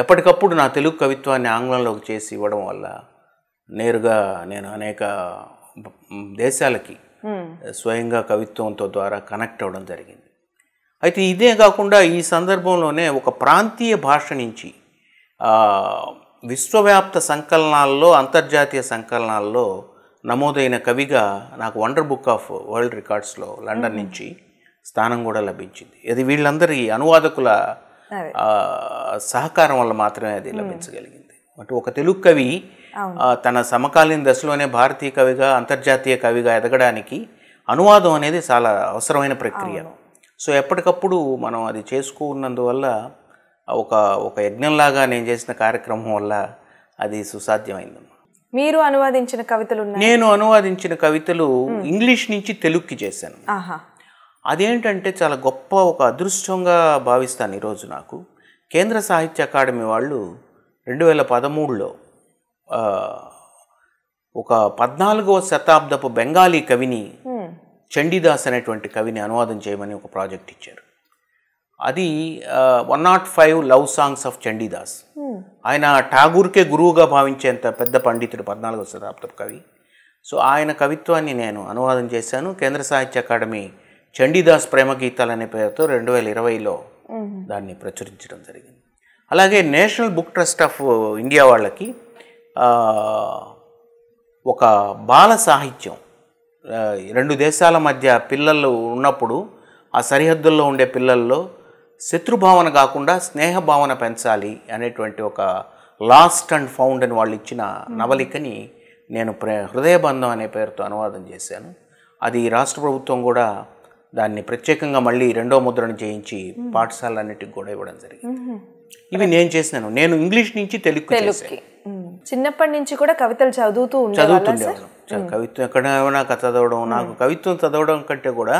S2: ఎప్పటికప్పుడు నా తెలుగు కవిత్వాన్ని ఆంగ్లంలోకి చేసి ఇవ్వడం వల్ల నేరుగా నేను అనేక దేశాలకి Hmm. Eh, స్వయంగా కవిత్వంతో ద్వారా కనెక్ట్ అవ్వడం జరిగింది అయితే ఇదే కాకుండా ఈ సందర్భంలోనే ఒక ప్రాంతీయ భాష నుంచి విశ్వవ్యాప్త సంకలనాల్లో అంతర్జాతీయ సంకలనాల్లో నమోదైన కవిగా నాకు వండర్ బుక్ ఆఫ్ వరల్డ్ రికార్డ్స్లో లండన్ నుంచి స్థానం కూడా లభించింది అది వీళ్ళందరి అనువాదకుల సహకారం వల్ల మాత్రమే అది hmm. లభించగలిగింది అంటే ఒక తెలుగు కవి తన సమకాలీన దశలోనే భారతీయ కవిగా అంతర్జాతీయ కవిగా ఎదగడానికి అనువాదం అనేది చాలా అవసరమైన ప్రక్రియ సో ఎప్పటికప్పుడు మనం అది చేసుకున్నందువల్ల ఒక ఒక యజ్ఞంలాగా నేను చేసిన కార్యక్రమం వల్ల అది సుసాధ్యమైంది
S1: మీరు అనువాదించిన కవితలు నేను
S2: అనువాదించిన కవితలు ఇంగ్లీష్ నుంచి తెలుగుకి చేశాను అదేంటంటే చాలా గొప్ప ఒక అదృష్టంగా భావిస్తాను ఈరోజు నాకు కేంద్ర సాహిత్య అకాడమీ వాళ్ళు రెండు వేల పదమూడులో ఒక పద్నాలుగవ శతాబ్దపు బెంగాలీ కవిని చండీదాస్ అనేటువంటి కవిని అనువాదం చేయమని ఒక ప్రాజెక్ట్ ఇచ్చారు అది one naught five love songs of Chandidas ఆయన ఠాగూర్కే గురువుగా భావించేంత పెద్ద పండితుడు పద్నాలుగవ శతాబ్దపు కవి సో ఆయన కవిత్వాన్ని నేను అనువాదం చేశాను కేంద్ర సాహిత్య అకాడమీ చండీదాస్ ప్రేమ గీతాలు అనే పేరుతో రెండు వేల ఇరవైలో దాన్ని ప్రచురించడం జరిగింది అలాగే national book trust of India వాళ్ళకి ఒక బాల సాహిత్యం రెండు దేశాల మధ్య పిల్లలు ఉన్నప్పుడు ఆ సరిహద్దుల్లో ఉండే పిల్లల్లో శత్రుభావన కాకుండా స్నేహభావన పెంచాలి అనేటువంటి ఒక లాస్ట్ అండ్ ఫౌండ్ అని వాళ్ళు ఇచ్చిన నవలికని నేను ప్రే హృదయబంధం అనే పేరుతో అనువాదం చేశాను అది రాష్ట్ర ప్రభుత్వం కూడా దాన్ని ప్రత్యేకంగా మళ్ళీ రెండో ముద్రణ చేయించి పాఠశాలన్నిటికి కూడా ఇవ్వడం జరిగింది ఇవి నేను చేసినాను నేను ఇంగ్లీష్ నుంచి తెలుగు చేశాను
S1: చిన్నప్పటి నుంచి కూడా కవితలు చదువుతూ చదువుతుండే
S2: కవిత్వం ఎక్కడైనా చదవడం నాకు కవిత్వం చదవడం కంటే కూడా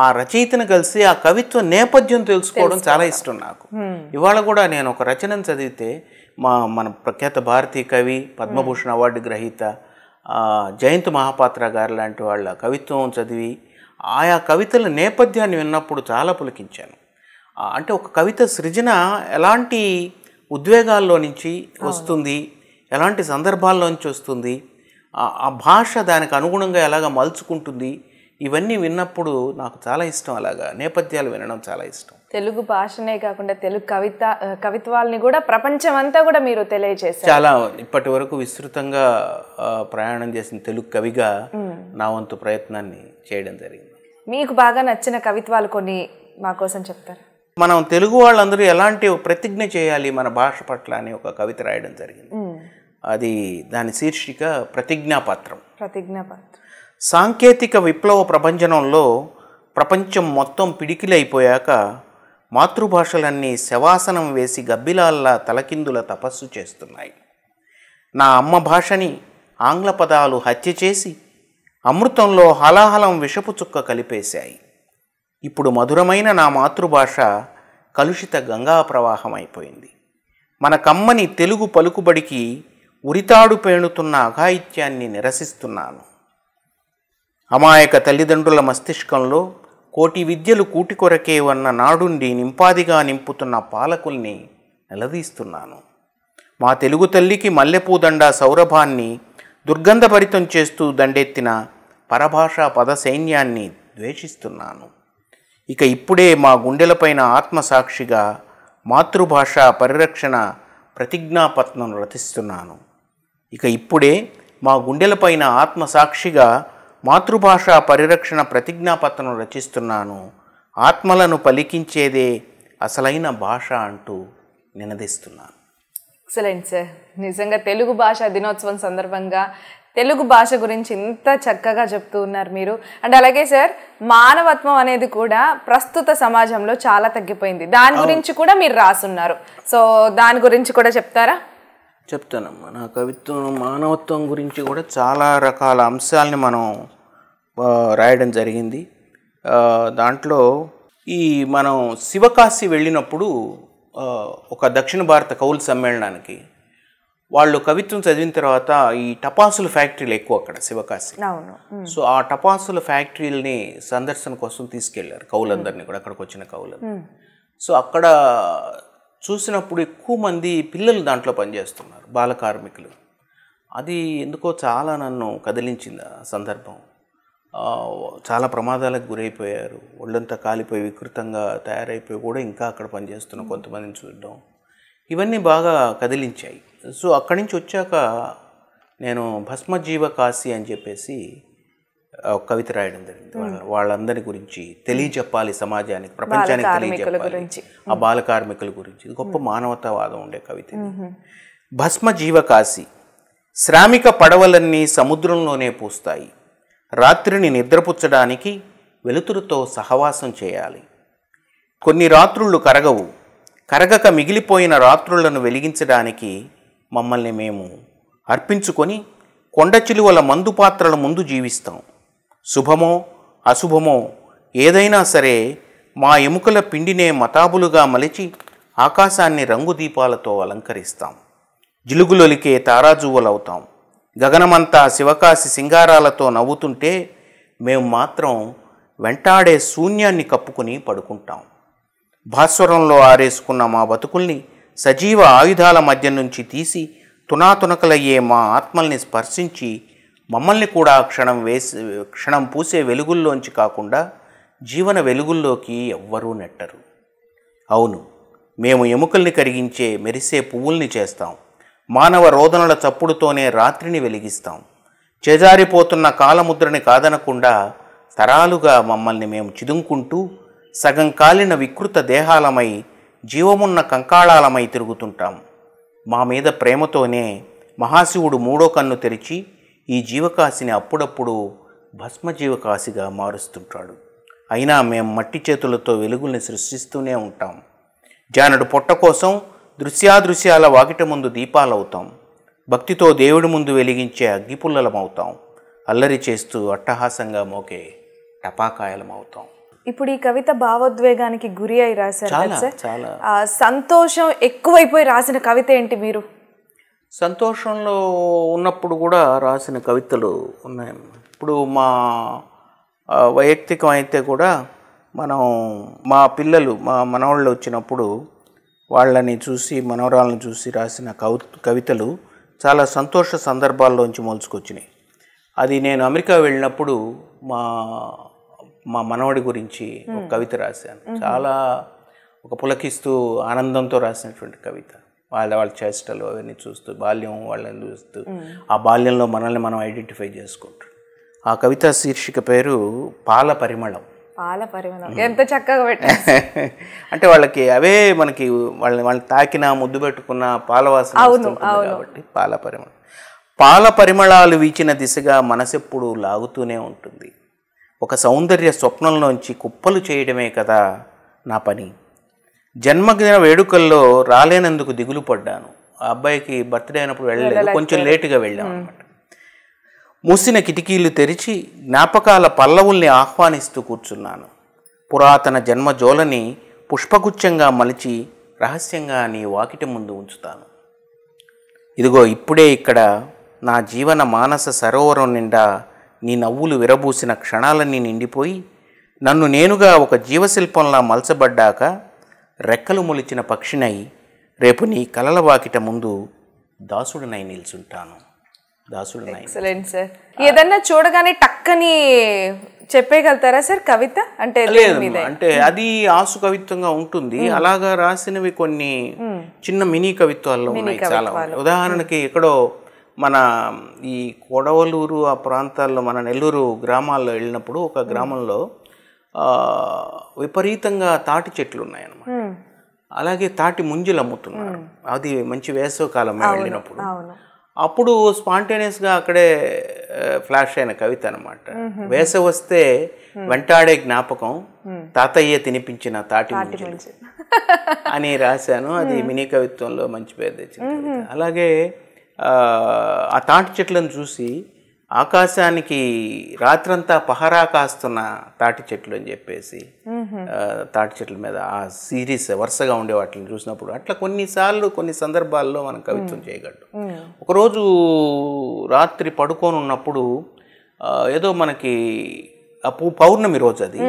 S2: ఆ రచయితను కలిసి ఆ కవిత్వ నేపథ్యం తెలుసుకోవడం చాలా ఇష్టం నాకు ఇవాళ కూడా నేను ఒక రచనను చదివితే మా మన ప్రఖ్యాత భారతీయ కవి పద్మభూషణ్ అవార్డు గ్రహీత జయంత్ మహాపాత్ర గారు లాంటి వాళ్ళ కవిత్వం చదివి ఆయా కవితల నేపథ్యాన్ని విన్నప్పుడు చాలా పులికించాను అంటే ఒక కవిత సృజన ఎలాంటి ఉద్వేగాల్లో నుంచి వస్తుంది ఎలాంటి సందర్భాల్లోంచి వస్తుంది ఆ భాష దానికి అనుగుణంగా ఎలాగ మలుచుకుంటుంది ఇవన్నీ విన్నప్పుడు నాకు చాలా ఇష్టం అలాగా నేపథ్యాలు వినడం చాలా ఇష్టం
S1: తెలుగు భాషనే కాకుండా తెలుగు కవిత కవిత్వాల్ని కూడా ప్రపంచం అంతా కూడా మీరు తెలియజేస్తారు చాలా
S2: ఇప్పటి వరకు విస్తృతంగా ప్రయాణం చేసిన తెలుగు కవిగా నా వంతు ప్రయత్నాన్ని చేయడం జరిగింది
S1: మీకు బాగా నచ్చిన కవిత్వాలు కొన్ని మా కోసం చెప్తారు
S2: మనం తెలుగు వాళ్ళందరూ ఎలాంటి ప్రతిజ్ఞ చేయాలి మన భాష పట్ల అని ఒక కవిత రాయడం జరిగింది అది దాని శీర్షిక ప్రతిజ్ఞాపాత్రం
S1: ప్రతిజ్ఞాపాత్రం
S2: సాంకేతిక విప్లవ ప్రపంచంలో ప్రపంచం మొత్తం పిడికిలైపోయాక మాతృభాషలన్నీ శవాసనం వేసి గబ్బిలాల్లా తలకిందుల తపస్సు చేస్తున్నాయి నా అమ్మ భాషని ఆంగ్ల పదాలు హత్య చేసి అమృతంలో హలాహలం విషపు చుక్క కలిపేశాయి ఇప్పుడు మధురమైన నా మాతృభాష కలుషిత గంగా ప్రవాహం అయిపోయింది మన కమ్మని తెలుగు పలుకుబడికి ఉరితాడు పేణుతున్న అఘాయిత్యాన్ని నిరసిస్తున్నాను అమాయక తల్లిదండ్రుల మస్తిష్కంలో కోటి విద్యలు కూటి కొరకే ఉన్న నాడుండి నింపాదిగా నింపుతున్న పాలకుల్ని నిలదీస్తున్నాను మా తెలుగు తల్లికి మల్లెపూదండ సౌరభాన్ని దుర్గంధభరితం చేస్తూ దండెత్తిన పరభాషా పద సైన్యాన్ని ద్వేషిస్తున్నాను ఇక ఇప్పుడే మా గుండెలపైన ఆత్మసాక్షిగా మాతృభాష పరిరక్షణ ప్రతిజ్ఞాపత్నం రచిస్తున్నాను ఇక ఇప్పుడే మా గుండెలపైన ఆత్మసాక్షిగా మాతృభాషా పరిరక్షణ ప్రతిజ్ఞాపత్రం రచిస్తున్నాను ఆత్మలను పలికించేదే అసలైన భాష అంటూ నినదిస్తున్నాను
S1: ఎక్సలెంట్ సార్ నిజంగా తెలుగు భాష దినోత్సవం సందర్భంగా తెలుగు భాష గురించి ఇంత చక్కగా చెప్తూ ఉన్నారు మీరు అండ్ అలాగే సార్ మానవత్వం అనేది కూడా ప్రస్తుత సమాజంలో చాలా తగ్గిపోయింది దాని గురించి కూడా మీరు రాసున్నారు సో దాని గురించి కూడా చెప్తారా
S2: చెప్తానమ్మా నా కవిత్వం మానవత్వం గురించి కూడా చాలా రకాల అంశాలని మనం రాయడం జరిగింది దాంట్లో ఈ మనం శివకాశి వెళ్ళినప్పుడు ఒక దక్షిణ భారత కౌలు సమ్మేళనానికి వాళ్ళు కవిత్వం చదివిన తర్వాత ఈ టపాసుల ఫ్యాక్టరీలు ఎక్కువ అక్కడ శివకాశి సో ఆ టపాసుల ఫ్యాక్టరీలని సందర్శన కోసం తీసుకెళ్లారు కవులందరినీ కూడా అక్కడికి వచ్చిన కవులు సో అక్కడ చూసినప్పుడు ఎక్కువ మంది పిల్లలు దాంట్లో పనిచేస్తున్నారు బాల కార్మికులు అది ఎందుకో చాలా నన్ను కదిలించింది ఆ సందర్భం చాలా ప్రమాదాలకు గురైపోయారు ఒళ్ళంతా కాలిపోయి వికృతంగా తయారైపోయి కూడా ఇంకా అక్కడ పనిచేస్తున్న కొంతమందిని చూడడం ఇవన్నీ బాగా కదిలించాయి సో అక్కడి నుంచి వచ్చాక నేను భస్మజీవ కాశీ అని చెప్పేసి కవిత రాయడం జరిగింది వాళ్ళందరి గురించి తెలియజెప్పాలి సమాజానికి ప్రపంచానికి తెలియజెప్పాలి ఆ బాల కార్మికుల గురించి గొప్ప మానవతావాదం ఉండే కవిత భస్మ జీవకాశి శ్రామిక పడవలన్నీ సముద్రంలోనే పూస్తాయి రాత్రిని నిద్రపుచ్చడానికి వెలుతురుతో సహవాసం చేయాలి కొన్ని రాత్రుళ్ళు కరగవు కరగక మిగిలిపోయిన రాత్రులను వెలిగించడానికి మమ్మల్ని మేము అర్పించుకొని కొండ చిలువల మందు పాత్రల ముందు జీవిస్తాం శుభమో అశుభమో ఏదైనా సరే మా ఎముకల పిండినే మతాబులుగా మలిచి ఆకాశాన్ని రంగుదీపాలతో అలంకరిస్తాం జిలుగులొలికే తారాజువ్వలవుతాం గగనమంతా శివకాశి సింగారాలతో నవ్వుతుంటే మేము మాత్రం వెంటాడే శూన్యాన్ని కప్పుకుని పడుకుంటాం భాస్వరంలో ఆరేసుకున్న మా బతుకుల్ని సజీవ ఆయుధాల మధ్య నుంచి తీసి తునాతునకలయ్యే మా ఆత్మల్ని స్పర్శించి మమ్మల్ని కూడా క్షణం వేసి క్షణం పూసే వెలుగుల్లోంచి కాకుండా జీవన వెలుగుల్లోకి ఎవ్వరూ నెట్టరు అవును మేము ఎముకల్ని కరిగించే మెరిసే పువ్వుల్ని చేస్తాం మానవ రోదనల చప్పుడుతోనే రాత్రిని వెలిగిస్తాం చేజారిపోతున్న కాలముద్రని కాదనకుండా తరాలుగా మమ్మల్ని మేము చిదుంకుంటూ సగం కాలిన వికృత దేహాలమై జీవమున్న కంకాళాలమై తిరుగుతుంటాం మా మీద ప్రేమతోనే మహాశివుడు మూడో కన్ను తెరిచి ఈ జీవకాశిని అప్పుడప్పుడు భస్మజీవకాశిగా మారుస్తుంటాడు అయినా మేము మట్టి చేతులతో వెలుగుల్ని సృష్టిస్తూనే ఉంటాం జానడు పొట్ట కోసం దృశ్యాదృశ్యాల వాకిట ముందు దీపాలవుతాం భక్తితో దేవుడి ముందు వెలిగించే అగ్గిపుల్లలమవుతాం అల్లరి చేస్తూ అట్టహాసంగా మోకే టపాకాయలమవుతాం
S1: ఇప్పుడు ఈ కవిత భావోద్వేగానికి గురి అయి రాశారు చాలా సంతోషం ఎక్కువైపోయి రాసిన కవిత ఏంటి మీరు
S2: సంతోషంలో ఉన్నప్పుడు కూడా రాసిన కవితలు ఉన్నాయి ఇప్పుడు మా వైయక్తికం అయితే కూడా మనం మా పిల్లలు మా మనవాళ్ళు వచ్చినప్పుడు వాళ్ళని చూసి మనవరాలను చూసి రాసిన కవి కవితలు చాలా సంతోష సందర్భాల్లోంచి మలుచుకొచ్చినాయి అది నేను అమెరికా వెళ్ళినప్పుడు మా మా మనవడి గురించి ఒక కవిత రాశాను చాలా ఒక పులకిస్తూ ఆనందంతో రాసినటువంటి కవిత వాళ్ళ వాళ్ళ చేష్టలు అవన్నీ చూస్తూ బాల్యం వాళ్ళని చూస్తూ ఆ బాల్యంలో మనల్ని మనం ఐడెంటిఫై చేసుకుంటాం ఆ కవిత శీర్షిక పేరు పాల పరిమళం
S1: పాల పరిమళం ఎంత చక్కగా పెట్టా
S2: [LAUGHS] అంటే వాళ్ళకి అవే మనకి వాళ్ళని వాళ్ళని తాకిన ముద్దు పెట్టుకున్న పాలవాసం కాబట్టి పాల పరిమళం పాల పరిమళాలు వీచిన దిశగా మనసెప్పుడు లాగుతూనే ఉంటుంది ఒక సౌందర్య స్వప్నంలోంచి కుప్పలు చేయడమే కదా నా పని జన్మదిన వేడుకల్లో రాలేనందుకు దిగులు పడ్డాను ఆ అబ్బాయికి బర్త్డే అయినప్పుడు వెళ్ళలేదు కొంచెం లేటుగా వెళ్ళాం అనమాట మూసిన కిటికీలు తెరిచి జ్ఞాపకాల పల్లవుల్ని ఆహ్వానిస్తూ కూర్చున్నాను పురాతన జన్మజోలని పుష్పగుచ్ఛంగా పుష్పగుచ్చంగా మలిచి రహస్యంగా నీ వాకిటి ముందు ఉంచుతాను ఇదిగో ఇప్పుడే ఇక్కడ నా జీవన మానస సరోవరం నిండా నీ నవ్వులు విరబూసిన క్షణాలన్నీ నిండిపోయి నన్ను నేనుగా ఒక జీవశిల్పంలా మలచబడ్డాక రెక్కలు మొలిచిన పక్షినై రేపు నీ కలల వాకిట ముందు దాసుడినై నిల్చుంటాను దాసుడు
S1: సార్ ఏదన్నా చూడగానే టక్కని చెప్పేయగలుగుతారా సార్ కవిత అంటే లేదు అంటే
S2: hmm. అది ఆసు కవిత్వంగా ఉంటుంది hmm. అలాగా రాసినవి కొన్ని hmm. చిన్న మినీ కవిత్వాల్లో ఉన్నాయి చాలా ఉదాహరణకి ఎక్కడో మన ఈ కొడవలూరు ఆ ప్రాంతాల్లో మన నెల్లూరు గ్రామాల్లో వెళ్ళినప్పుడు ఒక గ్రామంలో విపరీతంగా తాటి చెట్లు ఉన్నాయన్నమాట అలాగే తాటి ముంజలు అమ్ముతున్నారు అది మంచి వేసవకాలం వెళ్ళినప్పుడు అప్పుడు స్పాంటేనియస్గా అక్కడే ఫ్లాష్ అయిన కవిత అనమాట వేసవి వస్తే వెంటాడే జ్ఞాపకం తాతయ్య తినిపించిన తాటి ముంజలు
S1: [LAUGHS]
S2: అని రాశాను అది మినీ కవిత్వంలో మంచి పేరు తెచ్చింది అలాగే ఆ తాటి చెట్లను చూసి ఆకాశానికి రాత్రంతా పహరా కాస్తున్న తాటి చెట్లు అని చెప్పేసి తాటి చెట్ల మీద ఆ సిరీస్ వరుసగా ఉండే వాటిని చూసినప్పుడు అట్లా కొన్నిసార్లు కొన్ని సందర్భాల్లో మనం కవిత్వం చేయగలం ఒకరోజు రాత్రి పడుకొని ఉన్నప్పుడు ఏదో మనకి అప్పు పౌర్ణమి రోజు అది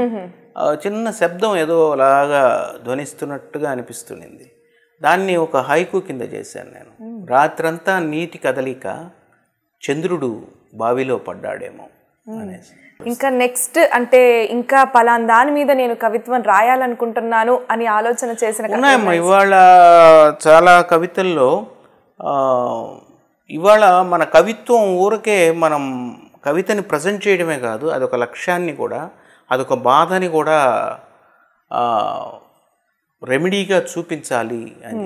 S2: చిన్న శబ్దం ఏదో లాగా ధ్వనిస్తున్నట్టుగా అనిపిస్తుండింది దాన్ని ఒక హైకు కింద చేశాను నేను రాత్రంతా నీటి కదలిక చంద్రుడు బావిలో పడ్డాడేమో అనేసి
S1: ఇంకా నెక్స్ట్ అంటే ఇంకా పలాన్ దాని మీద నేను కవిత్వం రాయాలనుకుంటున్నాను అని ఆలోచన చేసిన ఉన్నాయమ్మా ఇవాళ
S2: చాలా కవితల్లో ఇవాళ మన కవిత్వం ఊరికే మనం కవితని ప్రజెంట్ చేయడమే కాదు అదొక లక్ష్యాన్ని కూడా అదొక బాధని కూడా రెమెడీగా చూపించాలి అని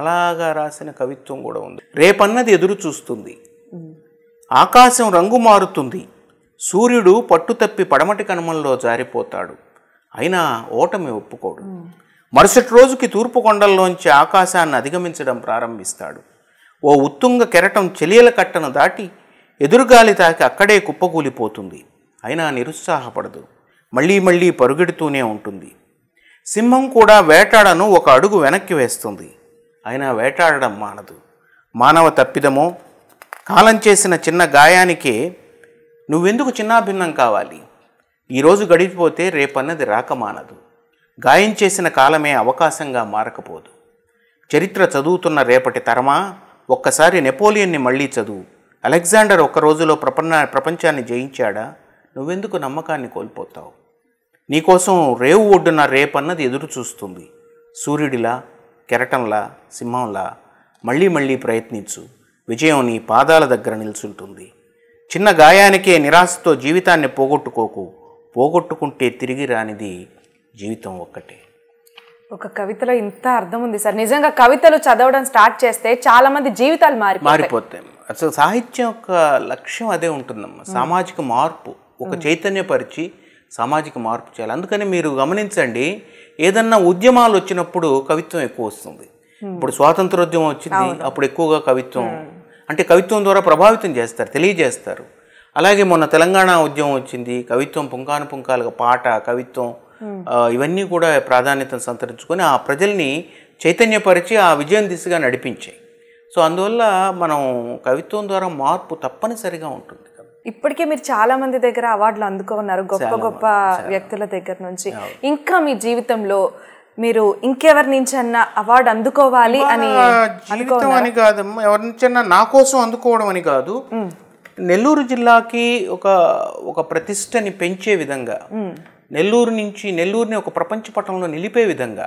S2: అలాగా రాసిన కవిత్వం కూడా ఉంది రేపన్నది ఎదురు చూస్తుంది ఆకాశం రంగు మారుతుంది సూర్యుడు పట్టుతప్పి పడమటి కనుమల్లో జారిపోతాడు అయినా ఓటమి ఒప్పుకోడు మరుసటి రోజుకి తూర్పు కొండల్లోంచి ఆకాశాన్ని అధిగమించడం ప్రారంభిస్తాడు ఓ ఉత్తుంగ కెరటం చెలియల కట్టను దాటి ఎదురుగాలి తాకి అక్కడే కుప్పకూలిపోతుంది అయినా నిరుత్సాహపడదు మళ్ళీ మళ్ళీ పరుగెడుతూనే ఉంటుంది సింహం కూడా వేటాడను ఒక అడుగు వెనక్కి వేస్తుంది అయినా వేటాడడం మానదు మానవ తప్పిదమో కాలం చేసిన చిన్న గాయానికి నువ్వెందుకు చిన్నాభిన్నం కావాలి ఈరోజు గడిచిపోతే రేపన్నది రాకమానదు గాయం చేసిన కాలమే అవకాశంగా మారకపోదు చరిత్ర చదువుతున్న రేపటి తరమా ఒక్కసారి నెపోలియన్ని మళ్ళీ చదువు అలెగ్జాండర్ ఒక రోజులో ప్రపన్న ప్రపంచాన్ని జయించాడా నువ్వెందుకు నమ్మకాన్ని కోల్పోతావు నీకోసం రేవు ఒడ్డున రేపన్నది ఎదురు చూస్తుంది సూర్యుడిలా కెరటంలా సింహంలా మళ్ళీ మళ్ళీ ప్రయత్నించు విజయం నీ పాదాల దగ్గర నిల్చుంటుంది చిన్న గాయానికే నిరాశతో జీవితాన్ని పోగొట్టుకోకు పోగొట్టుకుంటే తిరిగి రానిది జీవితం ఒక్కటే
S1: ఒక కవితలో ఇంత అర్థం ఉంది సార్ నిజంగా కవితలు చదవడం స్టార్ట్ చేస్తే చాలా మంది జీవితాలు మారి మారిపోతాయి
S2: అసలు సాహిత్యం యొక్క లక్ష్యం అదే ఉంటుందమ్మా సామాజిక మార్పు ఒక చైతన్యపరిచి సామాజిక మార్పు చేయాలి అందుకని మీరు గమనించండి ఏదన్నా ఉద్యమాలు వచ్చినప్పుడు కవిత్వం ఎక్కువ వస్తుంది ఇప్పుడు స్వాతంత్రోద్యమం వచ్చింది అప్పుడు ఎక్కువగా కవిత్వం అంటే కవిత్వం ద్వారా ప్రభావితం చేస్తారు తెలియజేస్తారు అలాగే మొన్న తెలంగాణ ఉద్యమం వచ్చింది కవిత్వం పుంకాను పుంకాలుగా పాట కవిత్వం ఇవన్నీ కూడా ప్రాధాన్యతను సంతరించుకొని ఆ ప్రజల్ని చైతన్యపరిచి ఆ విజయం దిశగా నడిపించాయి సో అందువల్ల మనం కవిత్వం ద్వారా మార్పు తప్పనిసరిగా ఉంటుంది ఇప్పటికే మీరు చాలా మంది
S1: దగ్గర అవార్డులు అందుకున్నారు గొప్ప గొప్ప వ్యక్తుల దగ్గర నుంచి ఇంకా మీ జీవితంలో మీరు ఇంకెవరి అన్న అవార్డు అందుకోవాలి అని జీవితం అని
S2: కాదు ఎవరి నుంచన్నా నా కోసం అందుకోవడం అని కాదు నెల్లూరు జిల్లాకి ఒక ఒక ప్రతిష్టని పెంచే విధంగా నెల్లూరు నుంచి నెల్లూరుని ఒక ప్రపంచ పటంలో నిలిపే విధంగా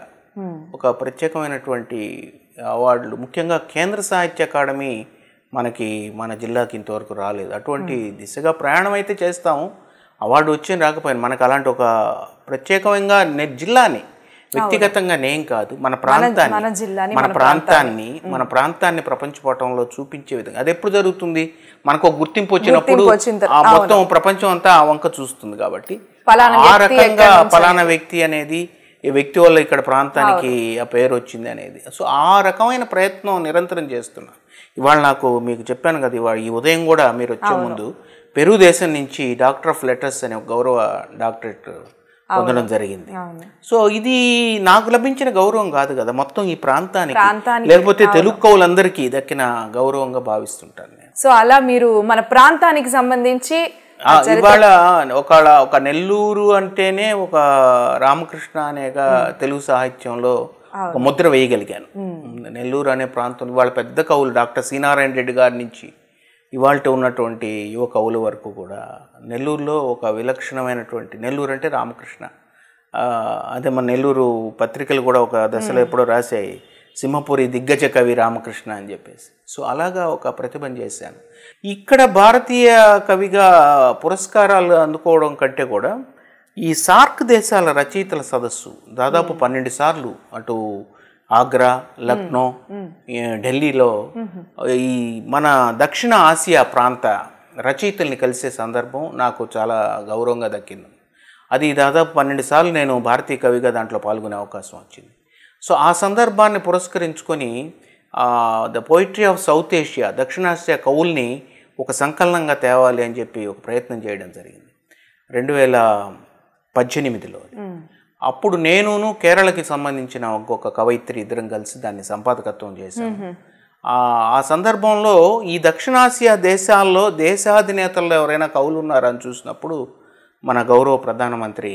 S2: ఒక ప్రత్యేకమైనటువంటి అవార్డులు ముఖ్యంగా కేంద్ర సాహిత్య అకాడమీ మనకి మన జిల్లాకి ఇంతవరకు రాలేదు అటువంటి దిశగా ప్రయాణం అయితే చేస్తాము అవార్డు వచ్చి రాకపోయింది మనకు అలాంటి ఒక ప్రత్యేకంగా జిల్లాని వ్యక్తిగతంగా నేను కాదు మన ప్రాంతాన్ని
S1: మన ప్రాంతాన్ని
S2: మన ప్రాంతాన్ని ప్రపంచపటంలో చూపించే విధంగా అది ఎప్పుడు జరుగుతుంది మనకు ఒక గుర్తింపు వచ్చినప్పుడు మొత్తం ప్రపంచం అంతా ఆ వంక చూస్తుంది కాబట్టి ఆ రకంగా ఫలానా వ్యక్తి అనేది ఈ వ్యక్తి వల్ల ఇక్కడ ప్రాంతానికి ఆ పేరు వచ్చింది అనేది సో ఆ రకమైన ప్రయత్నం నిరంతరం చేస్తున్నాను ఇవాళ నాకు మీకు చెప్పాను కదా ఇవాళ ఈ ఉదయం కూడా మీరు వచ్చే ముందు పెరుగు దేశం నుంచి డాక్టర్ ఆఫ్ లెటర్స్ అనే ఒక గౌరవ డాక్టరేట్ పొందడం జరిగింది సో ఇది నాకు లభించిన గౌరవం కాదు కదా మొత్తం ఈ ప్రాంతానికి లేకపోతే తెలుగు కవులందరికీ దక్కిన గౌరవంగా భావిస్తుంటాను
S1: నేను సో అలా మీరు మన ప్రాంతానికి సంబంధించి ఇవాళ
S2: ఒక ఒక నెల్లూరు అంటేనే ఒక రామకృష్ణ అనేగా తెలుగు సాహిత్యంలో ఒక ముద్ర వేయగలిగాను నెల్లూరు అనే ప్రాంతం వాళ్ళ పెద్ద కవులు డాక్టర్ సీనారాయణ రెడ్డి గారి నుంచి ఇవాళ ఉన్నటువంటి యువ కవుల వరకు కూడా నెల్లూరులో ఒక విలక్షణమైనటువంటి నెల్లూరు అంటే రామకృష్ణ అదే మన నెల్లూరు పత్రికలు కూడా ఒక దశలో ఎప్పుడో రాశాయి సింహపురి దిగ్గజ కవి రామకృష్ణ అని చెప్పేసి సో అలాగా ఒక ప్రతిభం చేశాను ఇక్కడ భారతీయ కవిగా పురస్కారాలు అందుకోవడం కంటే కూడా ఈ సార్క్ దేశాల రచయితల సదస్సు దాదాపు పన్నెండు సార్లు అటు ఆగ్రా లక్నో ఢిల్లీలో ఈ మన దక్షిణ ఆసియా ప్రాంత రచయితల్ని కలిసే సందర్భం నాకు చాలా గౌరవంగా దక్కింది అది దాదాపు పన్నెండు సార్లు నేను భారతీయ కవిగా దాంట్లో పాల్గొనే అవకాశం వచ్చింది సో ఆ సందర్భాన్ని పురస్కరించుకొని the poetry of South Asia దక్షిణాసియా కవుల్ని ఒక సంకలనంగా తేవాలి అని చెప్పి ఒక ప్రయత్నం చేయడం జరిగింది రెండు వేల పద్దెనిమిదిలో అప్పుడు నేనును కేరళకి సంబంధించిన ఒక్కొక్క కవయిత్రి ఇద్దరం కలిసి దాన్ని సంపాదకత్వం చేశాను ఆ సందర్భంలో ఈ దక్షిణాసియా దేశాల్లో దేశాధినేతల్లో ఎవరైనా కవులు ఉన్నారని చూసినప్పుడు మన గౌరవ ప్రధానమంత్రి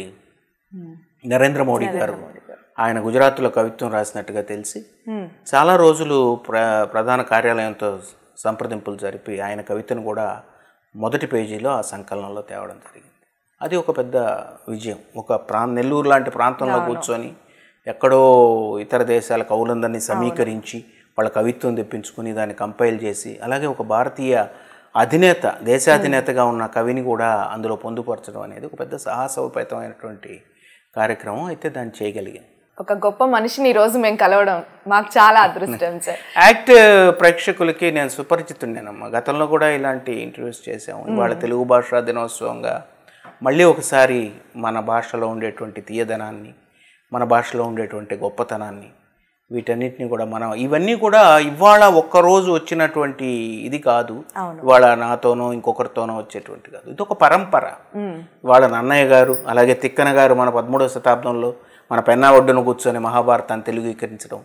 S2: నరేంద్ర మోడీ గారు ఆయన గుజరాత్లో కవిత్వం రాసినట్టుగా తెలిసి చాలా రోజులు ప్ర ప్రధాన కార్యాలయంతో సంప్రదింపులు జరిపి ఆయన కవితను కూడా మొదటి పేజీలో ఆ సంకలనంలో తేవడం జరిగింది అది ఒక పెద్ద విజయం ఒక ప్రా నెల్లూరు లాంటి ప్రాంతంలో కూర్చొని ఎక్కడో ఇతర దేశాల కవులందరినీ సమీకరించి వాళ్ళ కవిత్వం తెప్పించుకుని దాన్ని కంపైల్ చేసి అలాగే ఒక భారతీయ అధినేత దేశాధినేతగా ఉన్న కవిని కూడా అందులో పొందుపరచడం అనేది ఒక పెద్ద సాహసోపేతమైనటువంటి కార్యక్రమం అయితే దాన్ని చేయగలిగాను
S1: ఒక గొప్ప మనిషిని ఈరోజు మేము కలవడం మాకు చాలా అదృష్టం [LAUGHS] సార్
S2: యాక్ట్ ప్రేక్షకులకి నేను సుపరిచితుండేనమ్మా గతంలో కూడా ఇలాంటి ఇంటర్వ్యూస్ చేసాము వాళ్ళ తెలుగు భాషా దినోత్సవంగా మళ్ళీ ఒకసారి మన భాషలో ఉండేటువంటి తీయదనాన్ని మన భాషలో ఉండేటువంటి గొప్పతనాన్ని వీటన్నిటిని కూడా మనం ఇవన్నీ కూడా ఇవాళ ఒక్కరోజు వచ్చినటువంటి ఇది కాదు ఇవాళ నాతోనో ఇంకొకరితోనో వచ్చేటువంటి కాదు ఇది ఒక పరంపర వాళ్ళ నన్నయ్య గారు అలాగే తిక్కన గారు మన పదమూడవ శతాబ్దంలో మన పెన్నా ఒడ్డును కూర్చొని మహాభారతాన్ని తెలుగుకరించడం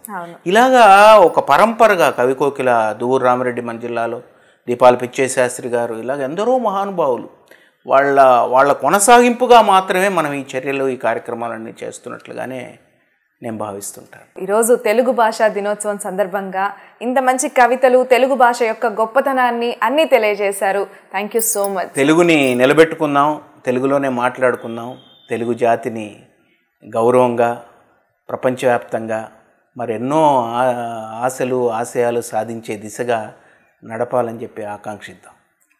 S2: ఇలాగా ఒక పరంపరగా కవికోకిల దూర్ రామిరెడ్డి మన జిల్లాలో దీపాల పిచ్చే శాస్త్రి గారు ఇలాగ ఎందరో మహానుభావులు వాళ్ళ వాళ్ళ కొనసాగింపుగా మాత్రమే మనం ఈ చర్యలు ఈ కార్యక్రమాలన్నీ చేస్తున్నట్లుగానే నేను భావిస్తుంటాను
S1: ఈరోజు తెలుగు భాషా దినోత్సవం సందర్భంగా ఇంత మంచి కవితలు తెలుగు భాష యొక్క గొప్పతనాన్ని అన్నీ తెలియజేశారు థ్యాంక్ యూ సో మచ్
S2: తెలుగుని నిలబెట్టుకుందాం తెలుగులోనే మాట్లాడుకుందాం తెలుగు జాతిని గౌరవంగా ప్రపంచవ్యాప్తంగా మరెన్నో ఆశలు ఆశయాలు సాధించే దిశగా నడపాలని చెప్పి ఆకాంక్షిద్దాం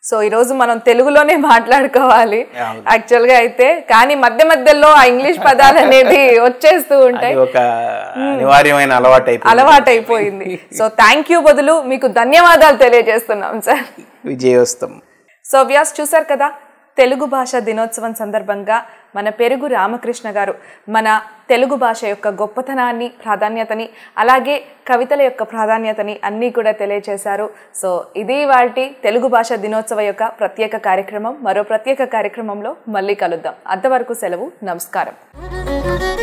S1: సో ఈరోజు మనం తెలుగులోనే మాట్లాడుకోవాలి యాక్చువల్గా అయితే కానీ మధ్య మధ్యలో ఆ ఇంగ్లీష్ పదాలు అనేది వచ్చేస్తూ ఉంటాయి
S2: hmm. అనివార్యమైన అలవాటు
S1: అయిపోయింది సో థ్యాంక్ యూ బదులు మీకు ధన్యవాదాలు తెలియజేస్తున్నాం సార్
S2: విజయోస్తం
S1: సో వ్యాస్ చూసారు కదా తెలుగు భాష దినోత్సవం సందర్భంగా మన పెరుగు రామకృష్ణ గారు మన తెలుగు భాష యొక్క గొప్పతనాన్ని ప్రాధాన్యతని అలాగే కవితల యొక్క ప్రాధాన్యతని అన్నీ కూడా తెలియజేశారు సో ఇది వాటి తెలుగు భాష దినోత్సవ యొక్క ప్రత్యేక కార్యక్రమం మరో ప్రత్యేక కార్యక్రమంలో మళ్ళీ కలుద్దాం అంతవరకు సెలవు నమస్కారం